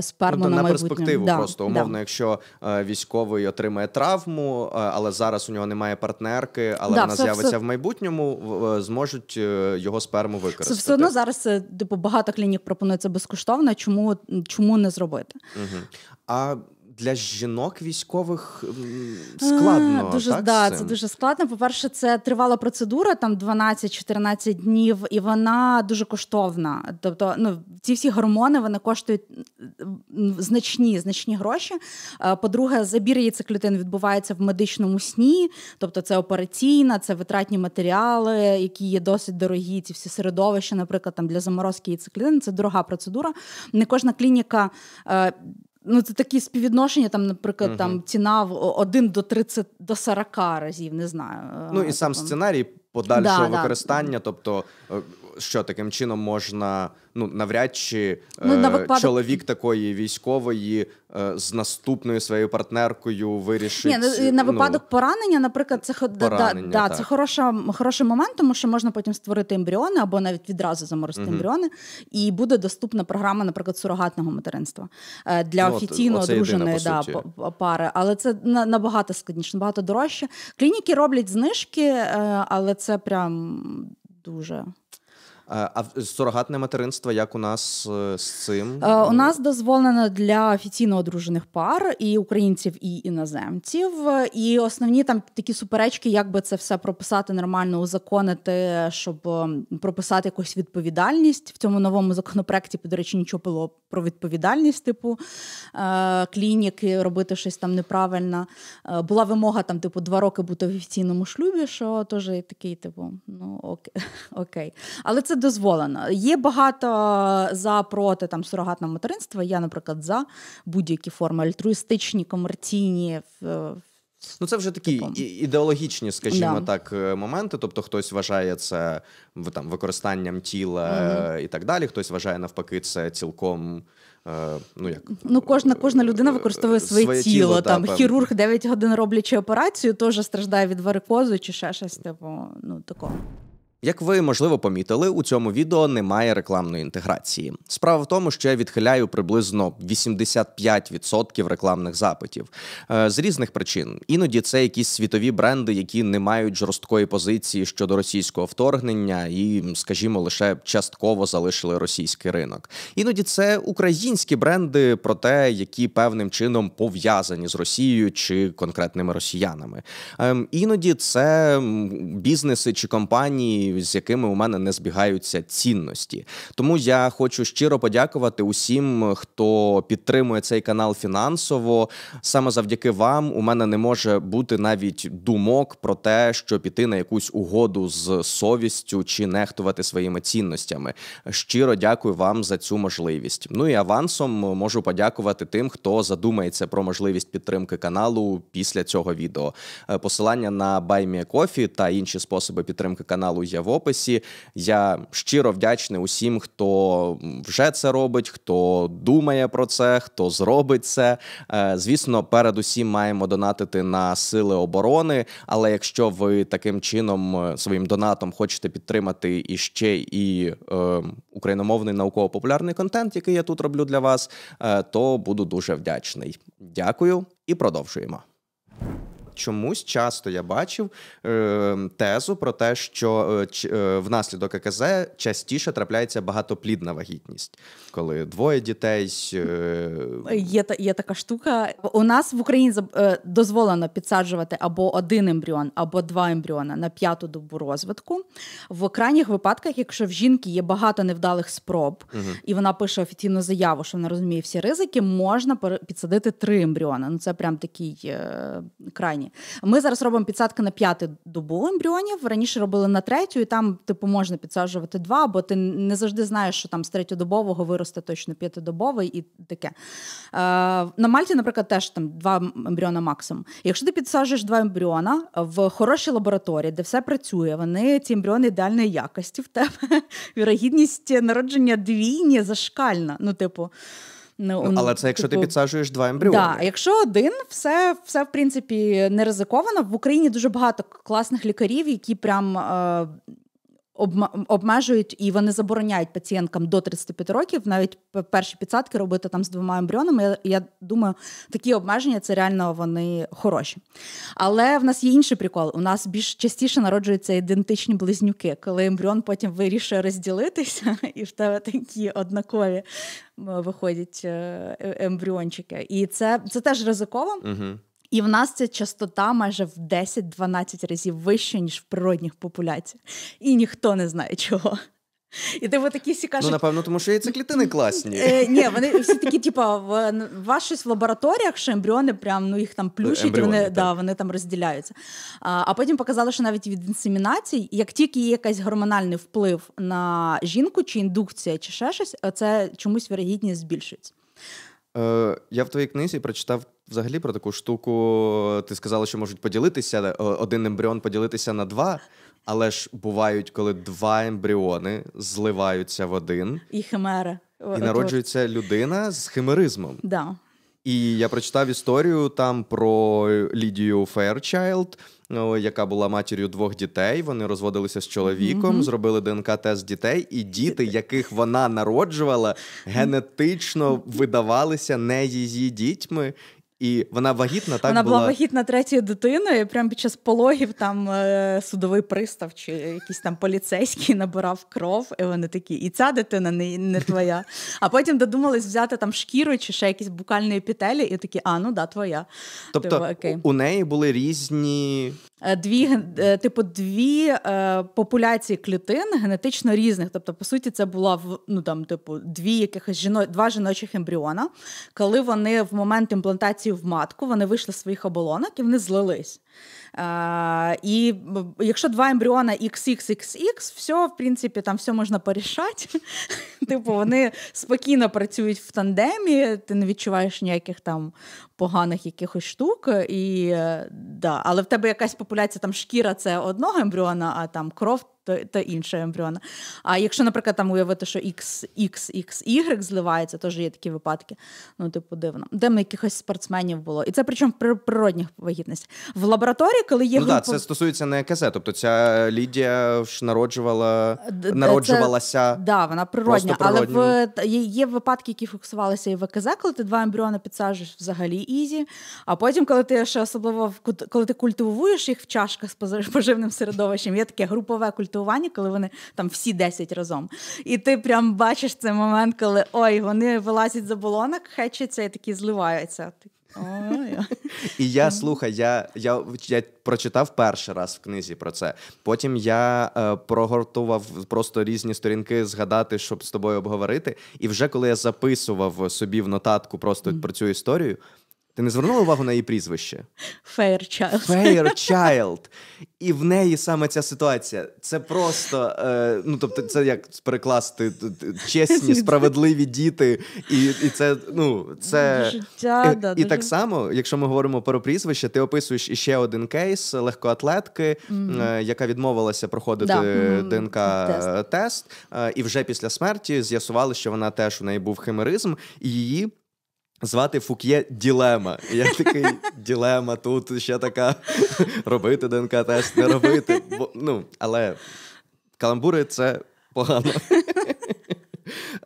сперму ну, на, на майбутнє. перспективу. Да, просто умовно, да. якщо е, військовий отримає травму, е, але зараз у нього немає партнерки, але да, вона все, з'явиться все. в майбутньому, е, зможуть його сперму використати. Все одно зараз типу багато клінік пропонується безкоштовно. Чому чому не зробити? Угу. А для жінок військових складно. А, дуже так, да, це дуже складно. По перше, це тривала процедура, там 12-14 днів, і вона дуже коштовна. Тобто, ну ці всі гормони вони коштують значні, значні гроші. Е, по-друге, забір яйцеклітин відбувається в медичному сні, тобто це операційна, це витратні матеріали, які є досить дорогі. Ці всі середовища, наприклад, там для заморозки яйцеклітин, це дорога процедура. Не кожна клініка. Е, Ну, це такі співвідношення, там, наприклад, угу. там ціна в один до 30 до 40 разів, не знаю. Ну е, і сам типу. сценарій подальшого да, використання, да. тобто е, що таким чином можна ну навряд чи ну, на е, випадок... чоловік такої військової е, з наступною своєю партнеркою вирішить Ні, ну, на ну, випадок ну, поранення, наприклад, це поранення, да, да, це хороша хороший момент, тому що можна потім створити ембріони або навіть відразу заморозити угу. ембріони, і буде доступна програма, наприклад, сурогатного материнства е, для ну, офіційно одруженої да, пари. Але це набагато складніше, набагато дорожче. Клініки роблять знижки, але це прям дуже. Е, а сурогатне материнство, як у нас е, з цим? Е, у нас дозволено для офіційно одружених пар і українців, і іноземців. І основні там такі суперечки, як би це все прописати нормально, узаконити, щоб прописати якусь відповідальність в цьому новому законопроекті. До речі, нічого було про відповідальність, типу клініки, робити щось там неправильно. Була вимога там, типу, два роки бути в офіційному шлюбі, що теж такий, типу, ну окей. окей. Але це дозволено. Є багато е, за проти там сурогатного материнства. Я, наприклад, за будь-які форми альтруїстичні, комерційні. Ну, це вже такі Типом. ідеологічні, скажімо да. так, е, моменти. Тобто, хтось вважає це там використанням тіла mm-hmm. і так далі. Хтось вважає навпаки, це цілком. Е, ну як ну кожна кожна людина використовує своє, своє тіло. тіло там та, хірург 9 годин роблячи операцію, теж страждає від варикозу чи ще щось типу ну такого. Як ви можливо помітили, у цьому відео немає рекламної інтеграції. Справа в тому, що я відхиляю приблизно 85% рекламних запитів е, з різних причин. Іноді це якісь світові бренди, які не мають жорсткої позиції щодо російського вторгнення, і, скажімо, лише частково залишили російський ринок. Іноді це українські бренди, проте які певним чином пов'язані з Росією чи конкретними росіянами. Ем, іноді це бізнеси чи компанії з якими у мене не збігаються цінності. Тому я хочу щиро подякувати усім, хто підтримує цей канал фінансово. Саме завдяки вам у мене не може бути навіть думок про те, що піти на якусь угоду з совістю чи нехтувати своїми цінностями. Щиро дякую вам за цю можливість. Ну і авансом можу подякувати тим, хто задумається про можливість підтримки каналу після цього відео. Е, посилання на BuyMeACoffee та інші способи підтримки каналу я посилання в описі. Я щиро вдячний усім, хто вже це робить, хто думає про це, хто зробить це. Е, звісно, передусім маємо донатити на сили оборони. Але якщо ви таким чином е, своїм донатом хочете підтримати і ще і е, україномовний науково-популярний контент, який я тут роблю для вас, е, то буду дуже вдячний. Дякую і продовжуємо чомусь часто я бачив е, тезу про те, що е, е, внаслідок ЕКЗ частіше трапляється багатоплідна вагітність, коли двоє дітей е... є є така штука. У нас в Україні е, дозволено підсаджувати або один ембріон, або два ембріона на п'яту добу розвитку. В крайніх випадках, якщо в жінки є багато невдалих спроб, угу. і вона пише офіційну заяву, що вона розуміє всі ризики, можна підсадити три ембріони. Ну це прям такий е, крайній ми зараз робимо підсадки на п'яту добу ембріонів. Раніше робили на третю, і там типу можна підсаджувати два, бо ти не завжди знаєш, що там з третьодобового виросте точно п'ятидобовий і таке. Е, на Мальті, наприклад, теж там два ембріона максимум. Якщо ти підсаджуєш два ембріона в хорошій лабораторії, де все працює, вони ці ембріони ідеальної якості в тебе. Вірогідність народження двійні зашкальна. Ну, типу. Ну, ну, Але це якщо типу, ти підсаджуєш два ембріони. Да, Якщо один, все все в принципі не ризиковано. В Україні дуже багато класних лікарів, які прям. Е, обмежують і вони забороняють пацієнткам до 35 років навіть перші підсадки робити там з двома ембріонами. Я, я думаю, такі обмеження це реально вони хороші. Але в нас є інший прикол. У нас більш частіше народжуються ідентичні близнюки, коли ембріон потім вирішує розділитися, і в тебе такі однакові виходять е, е, ембріончики. І це це теж ризиково. Угу. І в нас ця частота майже в 10-12 разів вища, ніж в природних популяціях. І ніхто не знає чого. І ти типу, такі всі кажуть... Ну, напевно, тому що яйцеклітини класні. Е, Ні, вони всі такі, типу, вас щось в лабораторіях, що ембріони прям ну їх там плющить, вони да, вони там розділяються. А а потім показали, що навіть від інсемінацій, як тільки є якийсь гормональний вплив на жінку, чи індукція, чи ще щось, це чомусь вірогідність збільшується. Е, я в твоїй книзі прочитав взагалі про таку штуку. Ти сказала, що можуть поділитися е, один ембріон поділитися на два, але ж бувають, коли два ембріони зливаються в один і химера. І народжується людина з химеризмом. Да. І я прочитав історію там про Лідію Фейрчайлд, Ну, яка була матір'ю двох дітей. Вони розводилися з чоловіком, mm-hmm. зробили ДНК-тест дітей, і діти, яких вона народжувала, генетично видавалися не її дітьми. І вона вагітна, так вона була вагітна третьою дитиною. Прямо під час пологів там е, судовий пристав чи якийсь там поліцейський набирав кров. І вони такі, і ця дитина не не твоя. А потім додумались взяти там шкіру чи ще якісь букальні епітелі, і такі, а ну да, твоя. Тобто Типу, окей. у неї були різні. Е, дві е, типу дві популяції клітин генетично різних. Тобто, по суті, це була ну там, типу, дві якихось жіно... два жіночих ембріона. Коли вони в момент імплантації. В матку, вони вийшли з своїх оболонок і вони злились. А, е, І якщо два ембріона XXXX, все, в принципі, там все можна порішати. Типу, вони спокійно працюють в тандемі, ти не відчуваєш ніяких там поганих якихось штук. І, е, да. Але в тебе якась популяція там шкіра це одного ембріона, а там кров то та інша ембріона. А якщо, наприклад, там уявити, що X, X, X, Y зливається, теж є такі випадки. Ну, типу, дивно. Де ми якихось спортсменів було. І це причому в природних вагітностях. В лабораторії, коли є. Ну група... так, це стосується не КЗ. Тобто ця Лідія ж народжувала, народжувалася. Так, да, вона природня, але в, є, є випадки, які фіксувалися і в КЗ, коли ти два ембріони підсаджуєш взагалі ізі. А потім, коли ти ще особливо коли ти культивуєш їх в чашках з поживним середовищем, є таке групове культивування татуювання, коли вони там всі 10 разом. І ти прям бачиш цей момент, коли ой, вони вилазять за болонок, хечаться і такі зливаються. І я слухай, я я, я прочитав перший раз в книзі про це. Потім я е, прогортував просто різні сторінки згадати, щоб з тобою обговорити. І вже коли я записував собі в нотатку просто про цю історію, ти не звернула увагу на її прізвище? Фейерчайлд. Фейерчайлд. І в неї саме ця ситуація. Це просто, е, ну тобто, це як перекласти чесні, справедливі діти, і і це ну це життя. да, І, і так само, якщо ми говоримо про прізвище, ти описуєш іще один кейс легкоатлетки, mm-hmm. е, яка відмовилася проходити да. ДНК тест, е, і вже після смерті з'ясували, що вона теж у неї був химеризм і її. Звати Фук'є Ділема. І я такий ділема, тут ще така робити ДНК-тест, не робити. Бо, ну, Але каламбури це погано.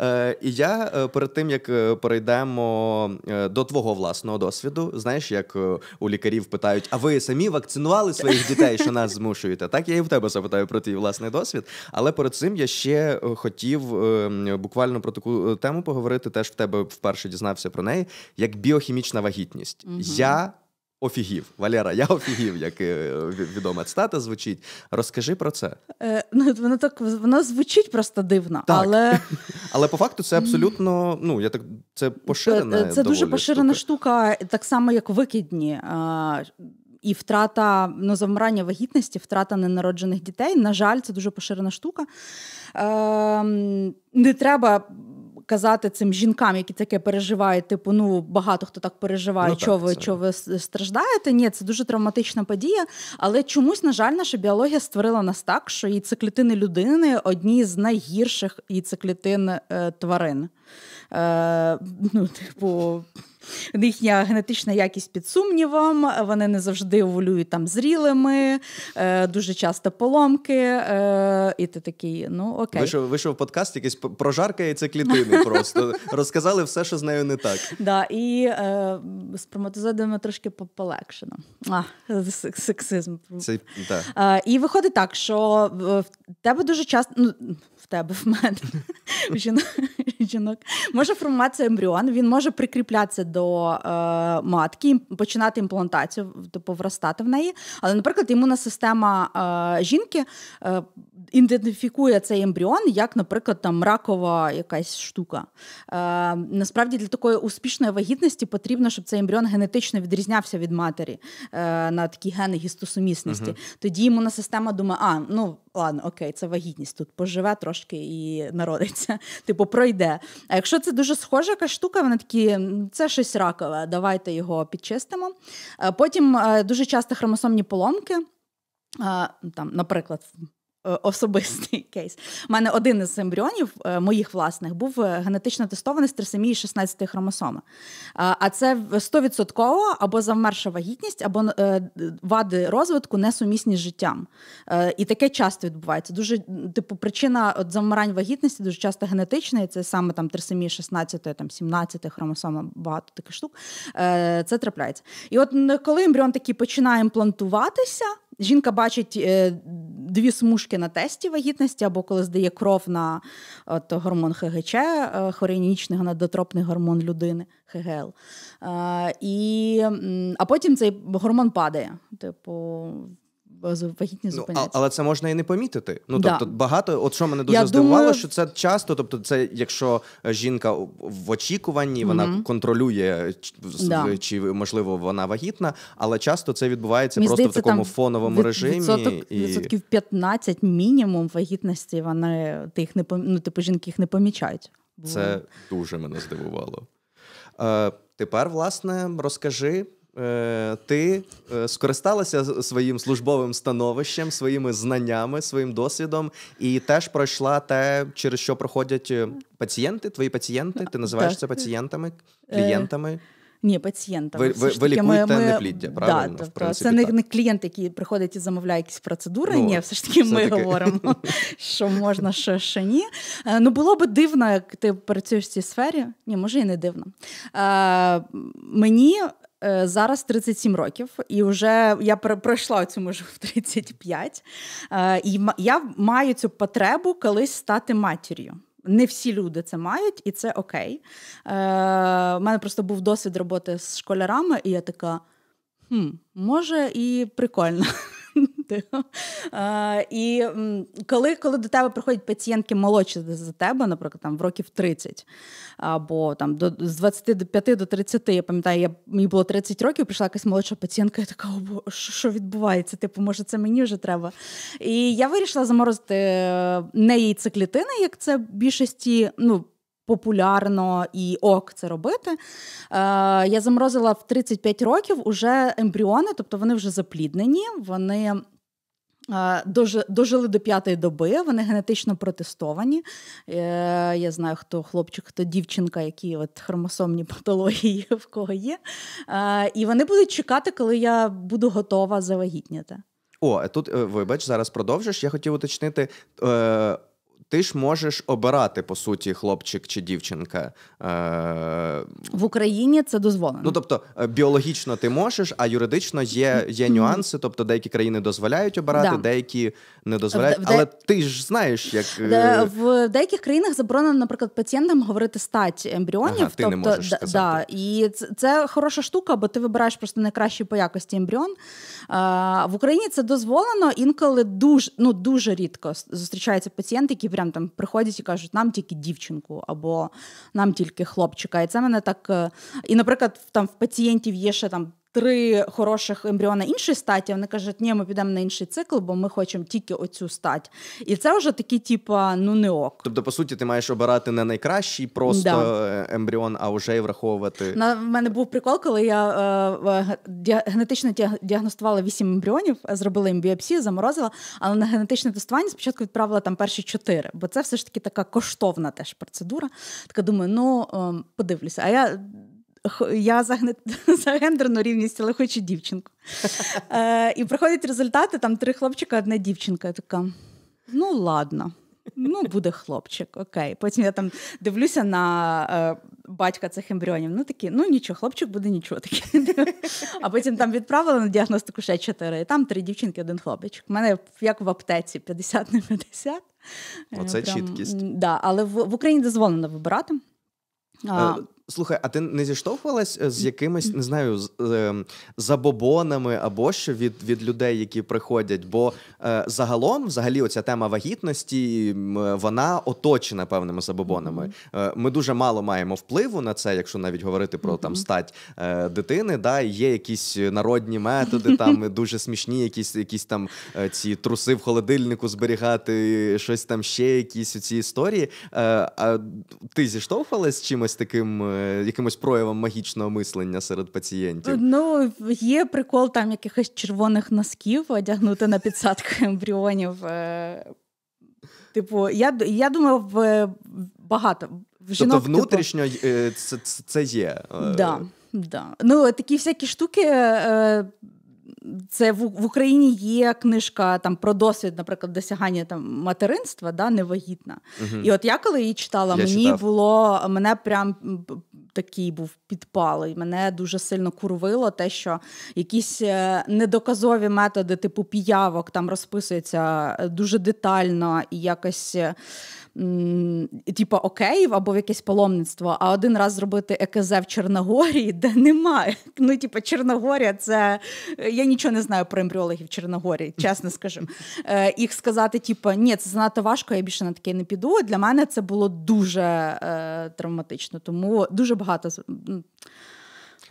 Е, і я е, перед тим як е, перейдемо до твого власного досвіду, знаєш, як у лікарів питають: а ви самі вакцинували своїх дітей, що нас змушуєте? Так я і в тебе запитаю про твій власний досвід. Але перед цим я ще хотів буквально про таку тему поговорити. Теж в тебе вперше дізнався про неї як біохімічна вагітність. Я Офігів, Валера, я офігів, як е, відома цитата звучить. Розкажи про це. Е, ну воно так воно звучить просто дивно, так. але але по факту це абсолютно. Ну я так це е, поширена. Це, це дуже поширена штука. штука, так само як викидні. А, е, і втрата ну, завмирання вагітності, втрата ненароджених дітей. На жаль, це дуже поширена штука. Е, Не треба казати цим жінкам, які таке переживають, типу, ну багато хто так переживає, ну, чого ви що ви страждаєте. Ні, це дуже травматична подія. Але чомусь, на жаль, наша біологія створила нас так, що яйцеклітини людини одні з найгірших яйцеклітин е, тварин. Е, ну, типу їхня генетична якість під сумнівом, вони не завжди еволюють там зрілими, е, дуже часто поломки. Е, і ти такий, ну окей. Вийшов вийшов подкаст, якийсь прожарка яйцеклітини просто розказали все, що з нею не так. Да, І з е, сперматозоїдами трошки полегшено. А, Сексизм. Це, І виходить так, що в тебе дуже часто. Ну, в тебе, в мене жінок може формуватися ембріон, він може прикріплятися до е, матки, починати імплантацію, тобто вростати в неї. Але, наприклад, імунна система е, жінки е, ідентифікує цей ембріон, як, наприклад, там ракова якась штука. Е, Насправді для такої успішної вагітності потрібно, щоб цей ембріон генетично відрізнявся від матері е, на такі гени гістосумісності. Uh-huh. Тоді імунна система думає, а ну ладно, окей, це вагітність. Тут поживе трошки і народиться. Типу, пройде. А якщо це дуже схожа якась штука, вона такі це щось ракове. Давайте його підчистимо. Е, потім е, дуже часто хромосомні поломки. Е, там, наприклад, Е, особистий кейс. У мене один із ембріонів, е, моїх власних, був е, генетично тестований з трисомії 16 хромосоми. А це 100% або завмерша вагітність, або вади розвитку несумісні з життям. І таке часто відбувається. Дуже типу причина от завмирань вагітності дуже часто генетична, і це саме там трисомії 16, там 17 хромосоми, багато таких штук. Це трапляється. І от коли ембріон такий починає імплантуватися. Жінка бачить е, дві смужки на тесті вагітності, або коли здає кров на от, гормон ХГЧ, е, хорінічний гонадотропний гормон людини ХГЛ. Е, і, А потім цей гормон падає. Типу, вагітні ну, зупиняться. але це можна і не помітити. Ну да. Тобто, багато, от що мене дуже Я здивувало, думала... що це часто. Тобто, це якщо е, жінка в очікуванні, вона mm-hmm. контролює да. чи можливо вона вагітна, але часто це відбувається Мі просто здається, в такому там фоновому від, режимі. Відсоток, і... Відсотків 15 мінімум вагітності. Вони ти не ну, типу жінки їх не помічають. Це дуже мене здивувало. Е, Тепер, власне, розкажи. Е, ти е, скористалася своїм службовим становищем, своїми знаннями, своїм досвідом, і теж пройшла те, через що проходять е, пацієнти, твої пацієнти. Ти називаєш це пацієнтами, клієнтами. Ні, пацієнтами. Ви, ви, ви лікуєте ми, ми... непліддя, правильно? Да, в принципі, Це не, не клієнт, який приходить і замовляє якісь процедури. Ну, ні, все ж таки все ми таки. говоримо, що можна, що, що ні. Ну, було би дивно, як ти працюєш в цій сфері. Ні, може і не дивно. Е, Мені Е, зараз 37 років, і вже я пройшла цю межу в 35. Е, і я маю цю потребу колись стати матір'ю. Не всі люди це мають, і це окей. У е, мене просто був досвід роботи з школярами, і я така: хм, може, і прикольно бути. І коли коли до тебе приходять пацієнтки молодші за тебе, наприклад, там в років 30, або там до з 25 до 30, я пам'ятаю, я мені було 30 років, прийшла якась молодша пацієнтка, я така, О, що відбувається? Типу, може, це мені вже треба. І я вирішила заморозити е, не її циклітини, як це більшості. ну, Популярно і ок це робити. Е, я заморозила в 35 років уже ембріони, тобто вони вже запліднені, вони Е, дожили до п'ятої доби, вони генетично протестовані. Е, я знаю, хто хлопчик, хто дівчинка, які от хромосомні патології в кого є. Е, і вони будуть чекати, коли я буду готова завагітняти. О, тут вибач, зараз продовжиш. Я хотів уточнити. Ти ж можеш обирати по суті хлопчик чи дівчинка е... в Україні. Це дозволено. Ну тобто е, біологічно ти можеш, а юридично є є нюанси. Тобто деякі країни дозволяють обирати, да. деякі не е, дозволяють. В, Але ти ж знаєш, як е, де, в деяких країнах заборонено, наприклад, пацієнтам говорити стать ембріонів. Ага, ти тобто, не можеш сказати. Да, і це, це хороша штука, бо ти вибираєш просто найкращий по якості ембріон. А, в Україні це дозволено інколи дуже ну дуже рідко зустрічаються пацієнти, які прям прям там приходять і кажуть, нам тільки дівчинку або нам тільки хлопчика. І це мене так. Е, і, наприклад, там в пацієнтів є ще там три хороших ембріона іншої статі, вони кажуть, ні, ми підемо на інший цикл, бо ми хочемо тільки оцю стать. І це вже такі, типа, ну не ок. Тобто, по суті, ти маєш обирати не найкращий просто да. Е, ембріон, а вже й враховувати. На в мене був прикол, коли я е, е, генетично діагностувала вісім ембріонів, е, зробила їм біопсію, заморозила, але на генетичне тестування спочатку відправила там перші чотири, бо це все ж таки така коштовна теж процедура. Така думаю, ну е, подивлюся. А я я за, за гендерну рівність, але хочу дівчинку. Е, І приходять результати: там три хлопчика, одна дівчинка. Я така, ну ладно. Ну, буде хлопчик, окей. Потім я там дивлюся на е, батька цих ембріонів. Ну такі, ну нічого, хлопчик буде нічого таке. А потім там відправили на діагностику ще чотири. І там три дівчинки, один хлопчик. У мене як в аптеці 50 на 50. Оце е, Прям, чіткість. Да, Але в, в Україні дозволено вибирати. Е, а, Слухай, а ти не зіштовхувалась е, з якимись, не знаю, з, е, забобонами або що від від людей, які приходять? Бо е, загалом, взагалі, оця тема вагітності е, вона оточена певними забобонами. Mm-hmm. Ми дуже мало маємо впливу на це, якщо навіть говорити про mm-hmm. там стать е, дитини. Да, Є якісь народні методи, там дуже смішні, якісь якісь там ці труси в холодильнику зберігати, щось там ще, якісь ці історії. А ти зіштовхувалась з чимось таким? якимось проявом магічного мислення серед пацієнтів? Ну є прикол там якихось червоних носків одягнути на підсадку ембріонів. Е, типу, я я думаю, багато тобто жінок, Тобто внутрішньо типу... це, це є. Е. Да, да. Ну такі всякі штуки. Це в, в Україні є книжка там про досвід, наприклад, досягання там материнства, да, невагітна. Угу. І от я коли її читала, я мені читав. було мене прям такий був підпалий. Мене дуже сильно курвило те, що якісь е, недоказові методи, типу піявок, там розписуються е, дуже детально і якось. Е, типу, океїв або в якесь паломництво, а один раз зробити ЕКЗ в Чорногорії, де немає. Ну, типу, Чорногорія, це е, я нічого не знаю про ембріологів Чорногорії, чесно скажу. Е, їх сказати, типу, ні, це занадто важко, я більше на таке не піду. Для мене це було дуже е, травматично, тому дуже багато. Ну,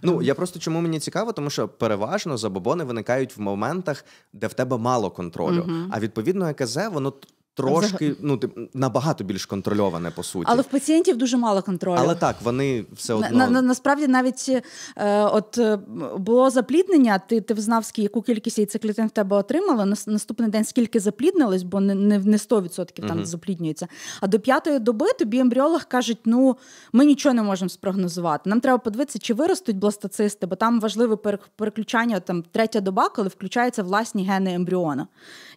ну я просто чому мені цікаво, тому що переважно забобони виникають в моментах, де в тебе мало контролю. Uh-huh. А відповідно, ЕКЗ, воно трошки, ну тип набагато більш контрольоване по суті. Але в пацієнтів дуже мало контролю. Але так вони все одно на, на, насправді навіть е, от е, було запліднення. Ти ти взнав, яку кількість яйцеклітин в тебе отримала. На, наступний день скільки запліднилось, бо не не, 100% там uh запліднюється. А до п'ятої доби тобі ембріолог кажуть: ну ми нічого не можемо спрогнозувати. Нам треба подивитися, чи виростуть бластоцисти, бо там важливе переключання. Там третя доба, коли включаються власні гени ембріона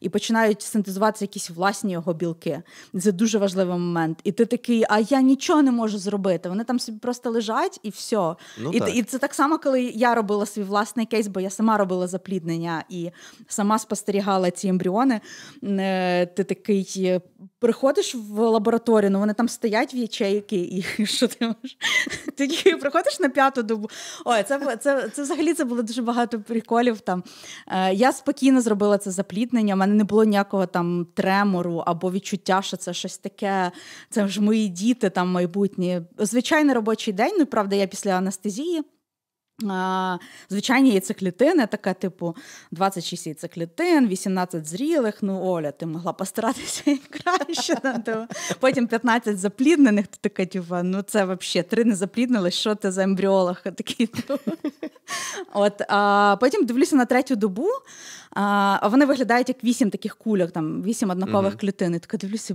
і починають синтезуватися якісь власні його білки. Це дуже важливий момент. І ти такий, а я нічого не можу зробити. Вони там собі просто лежать і все. Ну, і так. і це так само, коли я робила свій власний кейс, бо я сама робила запліднення і сама спостерігала ці ембріони. Е, ти такий е, приходиш в лабораторію, ну вони там стоять в ячейки, і що ти можеш? Ти приходиш на п'яту добу. Ой, це це, це взагалі це було дуже багато приколів. Там е, я спокійно зробила це запліднення, в мене не було ніякого там тремору або відчуття, що це щось таке, це ж мої діти, там майбутнє. Звичайний робочий день, ну правда, я після анестезії. Звичайні яйцеклітини, така типу 26 яйцеклітин, 18 зрілих. Ну, Оля, ти могла постаратися краще. Потім 15 запліднених. Ти така, типу, ну це взагалі три не запліднили, що ти за ембріолог? Такий, От, а, Потім дивлюся на третю добу. А, Вони виглядають як вісім таких кульок, там вісім однакових mm-hmm. клітин. І така дивлюся,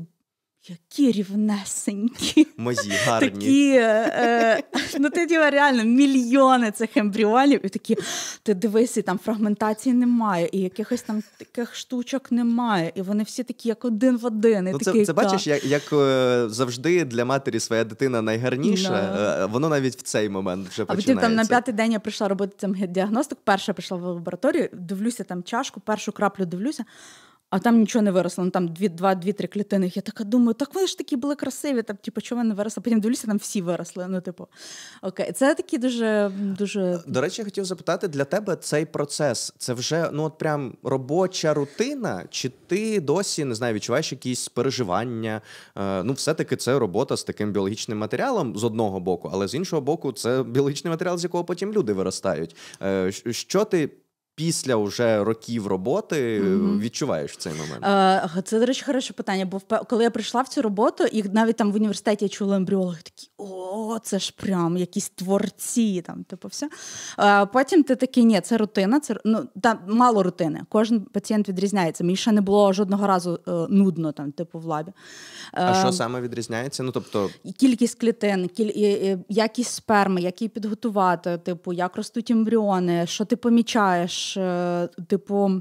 які рівнесенькі. Мої гарні. Такі, е, е, Ну ти діла реально мільйони цих ембріонів, і такі, ти дивись, і там фрагментації немає, і якихось там таких штучок немає. І вони всі такі, як один в один. І ну, такий, Це це бачиш, як як е, завжди для матері своя дитина найгарніша. No. Е, воно навіть в цей момент вже а починається. А потім там на п'ятий день я прийшла робити цим діагностик, перша прийшла в лабораторію, дивлюся там чашку, першу краплю дивлюся а там нічого не виросло, ну там два-дві-три клітини. Я така думаю, так вони ж такі були красиві, там, типу, чого не виросли? Потім дивлюся, там всі виросли. Ну, типу, окей, це такі дуже дуже. До речі, я хотів запитати, для тебе цей процес це вже ну от прям робоча рутина, чи ти досі не знаю, відчуваєш якісь переживання? Е, ну, все-таки це робота з таким біологічним матеріалом з одного боку, але з іншого боку, це біологічний матеріал, з якого потім люди виростають. Е, що ти після вже років роботи mm-hmm. відчуваєш цей момент? Е, Це, до речі, хороше питання. Бо коли я прийшла в цю роботу, і навіть там в університеті я чула ембріологи, такі о, це ж прям якісь творці. там, типу, все. Е, Потім ти такий, ні, це рутина, це ну там мало рутини. Кожен пацієнт відрізняється. Мені ще не було жодного разу е, нудно там, типу, в лабі. Е, а що ем, саме відрізняється? Ну тобто кількість клітин, кіль... якість сперми, які підготувати, типу, як ростуть ембріони, що ти помічаєш знаєш, е, типу.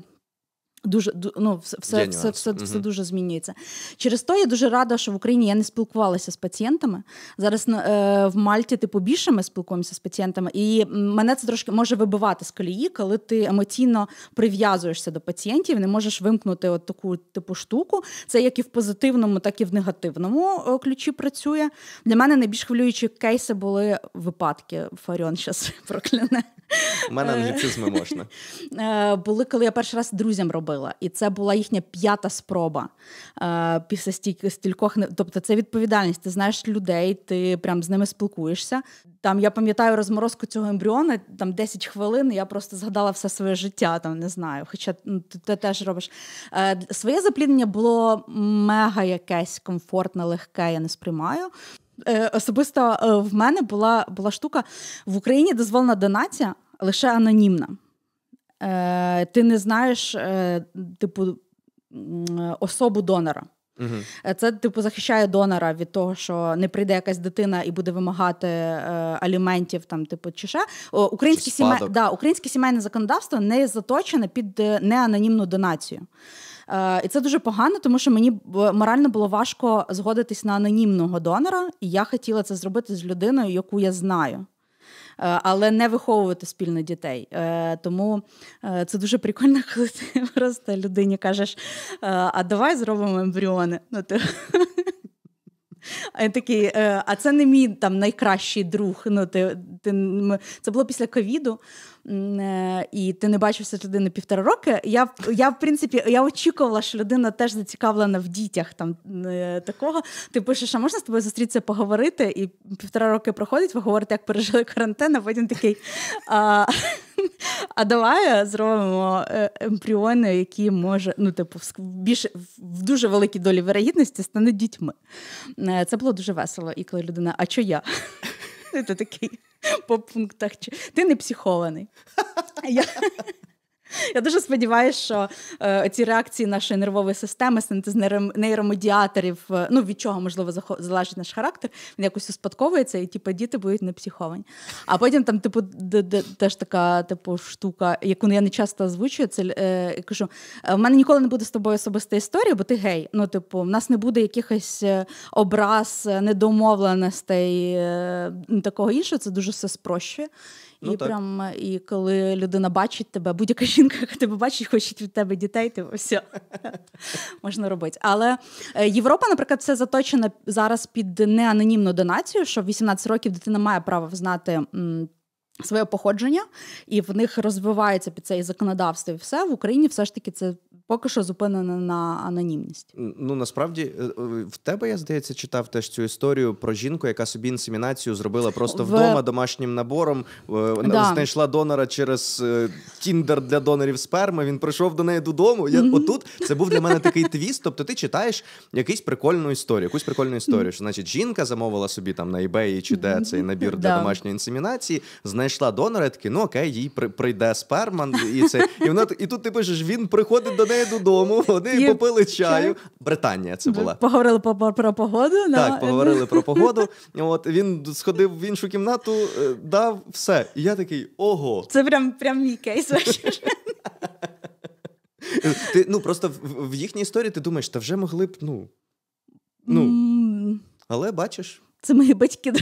Дуже ну, все все, все, все, все дуже змінюється. Через то я дуже рада, що в Україні я не спілкувалася з пацієнтами. Зараз е, в Мальті типу більше ми спілкуємося з пацієнтами, і мене це трошки може вибивати з колії, коли ти емоційно прив'язуєшся до пацієнтів, не можеш вимкнути от таку типу штуку. Це як і в позитивному, так і в негативному ключі працює. Для мене найбільш хвилюючі кейси були випадки. Фаріон зараз прокляне. У мене е. англіцизми можна. Е, були, коли я перший раз друзям робила робила, і це була їхня п'ята спроба е, після стільки стількох Тобто, це відповідальність. Ти знаєш людей, ти прям з ними спілкуєшся. Там я пам'ятаю розморозку цього ембріона, там 10 хвилин. Я просто згадала все своє життя, там не знаю. Хоча ну, ти, ти теж робиш Е, своє запліднення було мега якесь комфортне, легке. Я не сприймаю. Е, особисто е, в мене була була штука в Україні дозволена донація лише анонімна. Е, ти не знаєш, е, типу, особу донора. Угу. Це, типу, захищає донора від того, що не прийде якась дитина і буде вимагати е, аліментів, там, типу, чи ще. О, українське, сімей... да, українське сімейне законодавство не заточене під неанонімну донацію. Е, і це дуже погано, тому що мені морально було важко згодитись на анонімного донора, і я хотіла це зробити з людиною, яку я знаю. Е, але не виховувати спільно дітей. Е, тому е, це дуже прикольно, коли ти просто людині кажеш: а давай зробимо ембріони. Ну, ти... Такий, а це не мій там найкращий друг. Ну, ти, ти, Це було після ковіду. Е, і ти не бачився з людиною півтора роки. Я я в принципі я очікувала, що людина теж зацікавлена в дітях там е, такого. Ти пишеш, а можна з тобою зустрітися, поговорити? І півтора роки проходить, ви говорите, як пережили карантин, а потім такий. А... А давай зробимо е, ембріони, які може, ну, типу, більш, в дуже великій долі вероятності стануть дітьми. Це було дуже весело, і коли людина, а чо я? Ти такий по пунктах. Ти не психований. Я дуже сподіваюся, що е, ці реакції нашої нервової системи, синтез нейромедіаторів, е, ну від чого можливо залежить наш характер, він якось успадковується, і типу, діти будуть не психовані. А потім там, типу, теж така типу штука, яку я не часто озвучую, це е, кажу: «Е, в мене ніколи не буде з тобою особиста історія, бо ти гей. Ну, типу, в нас не буде якихось е, образ, е, недомовленостей ну, такого іншого. Це дуже все спрощує. Ну, і так. прям і коли людина бачить тебе, будь-яка жінка тебе бачить, хоче від тебе дітей, ти все можна робити. Але е, Європа, наприклад, все заточена зараз під неанонімну донацію, що в 18 років дитина має право знати. Своє походження, і в них розвивається під цей законодавство, і все в Україні все ж таки це Поки що зупинена на анонімність. Ну насправді е, е, в тебе я здається читав теж цю історію про жінку, яка собі інсемінацію зробила просто в... вдома домашнім набором. Е, да. Знайшла донора через тіндер для донорів сперми. Він прийшов до неї додому. Я mm-hmm. отут це був для мене такий твіст. Тобто, ти читаєш якусь прикольну історію, якусь прикольну історію. Що значить жінка замовила собі там на eBay чи де цей набір для да. домашньої інсемінації, знайшла донора. Таки ну окей, їй прийде сперма, і це і вона і тут ти пишеш. Він приходить до неї нею додому. Вони Є... попили чаю. Британія це була. Поговорили про погоду. На... Так, поговорили про погоду. От він сходив в іншу кімнату, е, дав все. І я такий ого. Це прям прям мій кейс. Ти ну просто в, в їхній історії ти думаєш, та вже могли б ну. ну. Але бачиш. Це мої батьки.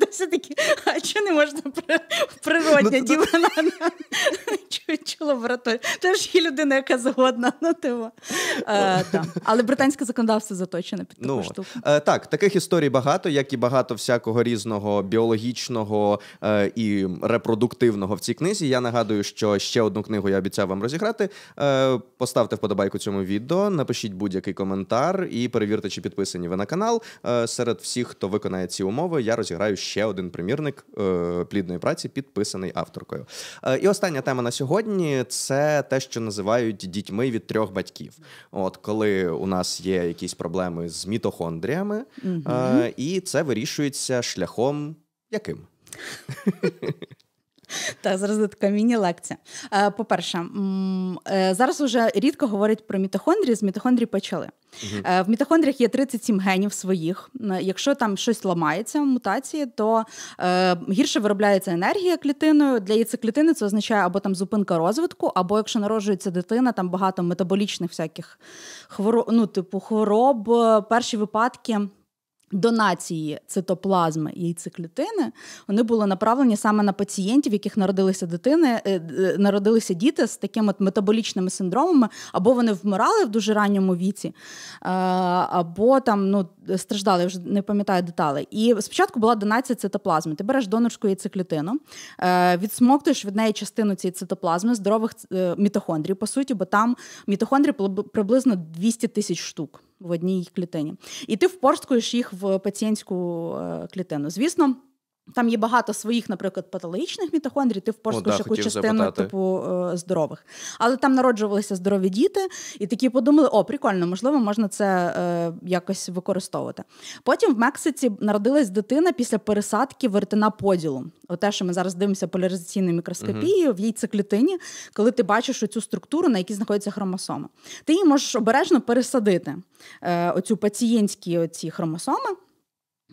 Це все-таки, а чого не можна природня ну, дівчина ну, чула лабораторію? Це ж є людина, яка згодна на ну, тиво. Типу. Е, Але британське законодавство заточене під таку штуку. Е, так, таких історій багато, як і багато всякого різного біологічного е, і репродуктивного в цій книзі. Я нагадую, що ще одну книгу я обіцяв вам розіграти. Поставте вподобайку цьому відео, напишіть будь-який коментар і перевірте, чи підписані ви на канал. Серед всіх, хто виконає ці умови, я розіграю обираю ще один примірник е, плідної праці, підписаний авторкою. Е, і остання тема на сьогодні це те, що називають дітьми від трьох батьків. От коли у нас є якісь проблеми з мітохондріями, угу. і це вирішується шляхом яким. Та з розвитками лекція. По-перше, е, зараз вже рідко говорять про мітохондрії, з мітохондрії почали. Е, в мітохондріях є 37 генів своїх. Е, якщо там щось ламається, мутації, то гірше виробляється енергія клітиною. Для яйцеклітини це означає або там зупинка розвитку, або якщо народжується дитина, там багато метаболічних всяких хвороб, ну, типу хвороб, перші випадки. Донації цитоплазми яйцеклітини вони були направлені саме на пацієнтів, яких народилися дитини, е, е, народилися діти з такими метаболічними синдромами, або вони вмирали в дуже ранньому віці, е, або там ну страждали, вже не пам'ятаю деталі. І спочатку була донація цитоплазми. Ти береш донорську яйцеклітину, відсмоктуєш від неї частину цієї цитоплазми, здорових мітохондрій, по суті, бо там мітохондрій приблизно 200 тисяч штук в одній клітині. І ти впорскуєш їх в пацієнтську е, клітину. Звісно. Там є багато своїх, наприклад, патологічних мітохондрій, ти впорскуєш да, яку частину запитати. типу е, здорових. Але там народжувалися здорові діти, і такі подумали: о, прикольно, можливо, можна це е, якось використовувати. Потім в Мексиці народилась дитина після пересадки вертина поділу. Оте, що ми зараз дивимося поляризаційною мікроскопією uh-huh. в яйцеклітині, коли ти бачиш оцю структуру, на якій знаходяться хромосоми. Ти її можеш обережно пересадити е, оцю пацієнтські оці хромосоми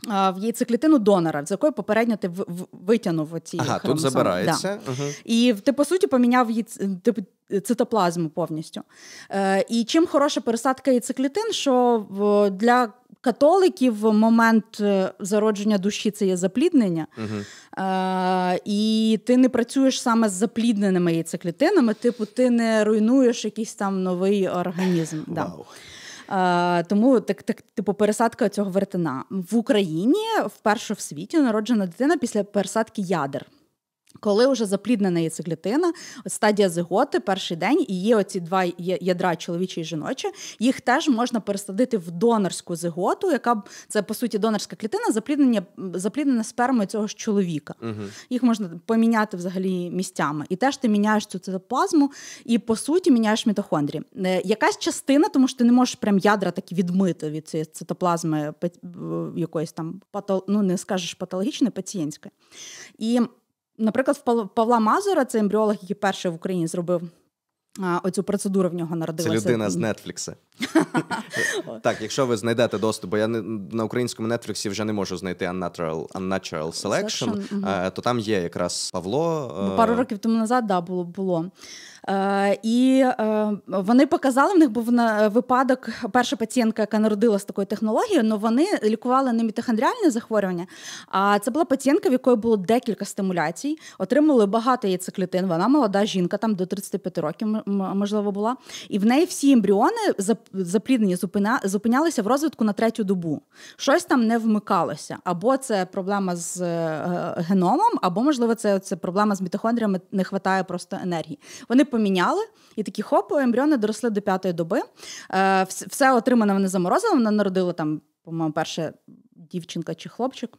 в яйцеклітину донора, з якої попередньо ти витягнув оці Ага, хромосоми. тут забирається. Да. Угу. І ти, по суті, поміняв її типу, цитоплазму повністю. Е, І чим хороша пересадка яйцеклітин, що для католиків момент е, зародження душі це є запліднення, е, і ти не працюєш саме з заплідненими яйцеклітинами, типу, ти не руйнуєш якийсь там новий організм. Вау. Да. Е, Тому так, так, типу, пересадка цього вертина в Україні вперше в світі народжена дитина після пересадки ядер. Коли вже запліднена яйцеклітина, стадія зиготи, перший день, і є оці два ядра чоловічі і жіночі, їх теж можна пересадити в донорську зиготу, яка це по суті донорська клітина, запліднення запліднена спермою цього ж чоловіка. Угу. Їх можна поміняти взагалі місцями. І теж ти міняєш цю цитоплазму і по суті міняєш мітохондрії. Е, якась частина, тому що ти не можеш прям ядра такі відмити від цієї цитоплазми якоїсь там пато, ну не скажеш патологічної, пацієнтської. І наприклад, в Павла Мазура, це ембріолог, який перший в Україні зробив. А, оцю процедуру в нього народилася. Це людина з Нетфлікса. Так, якщо ви знайдете доступ, бо я не, на українському Нетфліксі вже не можу знайти Unnatural, unnatural Selection, Selection. А, е, то там є якраз Павло. Бо пару е, років тому назад да, було. було. Е, і е, вони показали в них був випадок перша пацієнтка, яка народила з такою технологією, але вони лікували не мітохондріальне захворювання. А це була пацієнтка, в якої було декілька стимуляцій, отримали багато яйцеклітин. Вона молода жінка, там до 35 років можливо була. І в неї всі ембріони запліднені зупинялися в розвитку на третю добу. Щось там не вмикалося. Або це проблема з е, геномом, або можливо, це, це проблема з мітохондріями, не вистачає просто енергії. Вони поміняли. І такі хоп, ембріони доросли до п'ятої доби. Е, все отримане вони заморозили. Вона народила там, по-моєму, перша дівчинка чи хлопчик.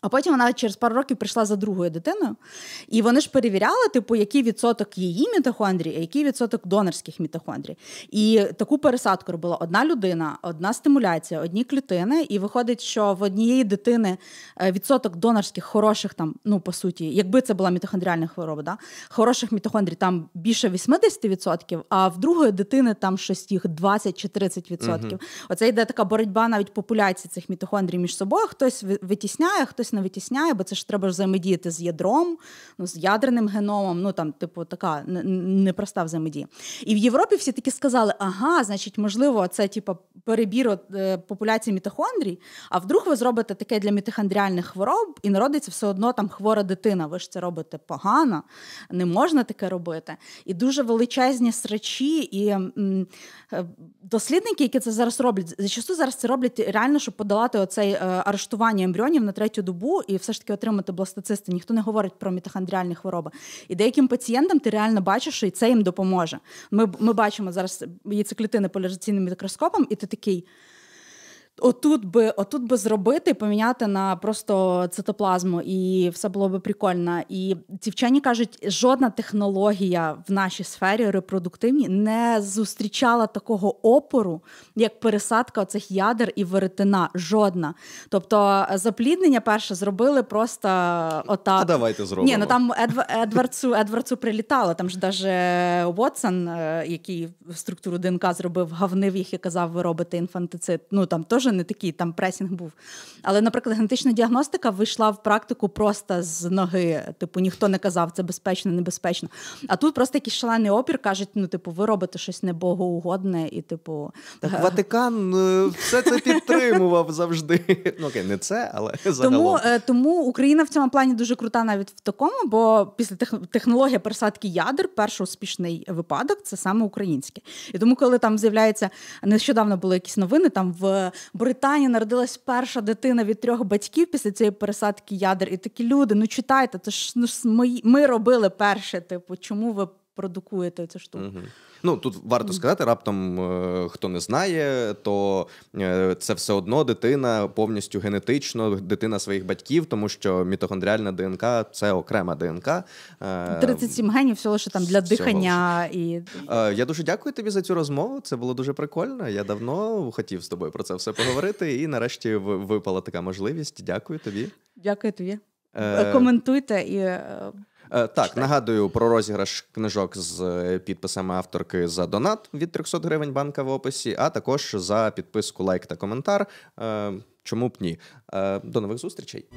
А потім вона через пару років прийшла за другою дитиною, і вони ж перевіряли, типу, який відсоток її мітохондрій, а який відсоток донорських мітохондрій. І таку пересадку робила одна людина, одна стимуляція, одні клітини. І виходить, що в однієї дитини е, відсоток донорських хороших там, ну по суті, якби це була мітохондріальна хвороба, да? хороших мітохондрій там більше 80%, а в другої дитини там щось їх 20 чи 30%. Угу. Оце йде така боротьба навіть популяції цих мітохондрій між собою. Хтось витісняє, хтось щось не витісняє, бо це ж треба взаємодіяти з ядром, ну, з ядерним геномом. Ну там, типу, така непроста взаємодія. І в Європі всі таки сказали: ага, значить, можливо, це типу, перебір е, популяції мітохондрій. А вдруг ви зробите таке для мітохондріальних хвороб і народиться все одно там хвора дитина. Ви ж це робите погано, не можна таке робити. І дуже величезні срачі і м, е, дослідники, які це зараз роблять, зачасту зараз це роблять реально, щоб подолати оцей е, арештування ембріонів на третю добу добу і все ж таки отримати бластоцисти. Ніхто не говорить про мітохондріальні хвороби. І деяким пацієнтам ти реально бачиш, що і це їм допоможе. Ми ми бачимо зараз яйцеклітини поляризаційним мікроскопом, і ти такий. Отут би, отут би зробити, поміняти на просто цитоплазму, і все було би прикольно. І ці вчені кажуть, жодна технологія в нашій сфері репродуктивні не зустрічала такого опору, як пересадка оцих ядер і веретина. Жодна. Тобто е, запліднення перше зробили просто отак. А давайте зробимо. Ні, ну там Едв... Едвардсу, Едвардсу прилітало. Там ж даже Вотсон, е, який структуру ДНК зробив, гавнив їх і казав, ви робите інфантицид. Ну там теж дуже не такий там пресінг був. Але, наприклад, генетична діагностика вийшла в практику просто з ноги. Типу, ніхто не казав, це безпечно, небезпечно. А тут просто якийсь шалений опір кажуть: ну, типу, ви робите щось не богоугодне і, типу, так е, Ватикан е, все це підтримував завжди. Ну, окей, не це, але загалом. Тому, е, тому Україна в цьому плані дуже крута навіть в такому, бо після технології пересадки ядер, перший успішний випадок це саме українське. І тому, коли там з'являється нещодавно були якісь новини, там в Британії народилась перша дитина від трьох батьків після цієї пересадки ядер. І такі люди, ну читайте, то ж ну, ми, ми робили перше. Типу, чому ви продукуєте цю штуку? Mm-hmm. Ну тут варто сказати, раптом е, хто не знає, то е, це все одно дитина повністю генетично, дитина своїх батьків, тому що мітохондріальна ДНК це окрема ДНК. 37 е, генів, всього що там для дихання і я дуже дякую тобі за цю розмову. Це було дуже прикольно. Я давно хотів з тобою про це все поговорити, і нарешті випала така можливість. Дякую тобі. Дякую тобі. Коментуйте і Е, так, нагадую про розіграш книжок з е, підписами авторки за донат від 300 гривень банка в описі, а також за підписку, лайк та коментар. Е, чому б ні? До нових зустрічей.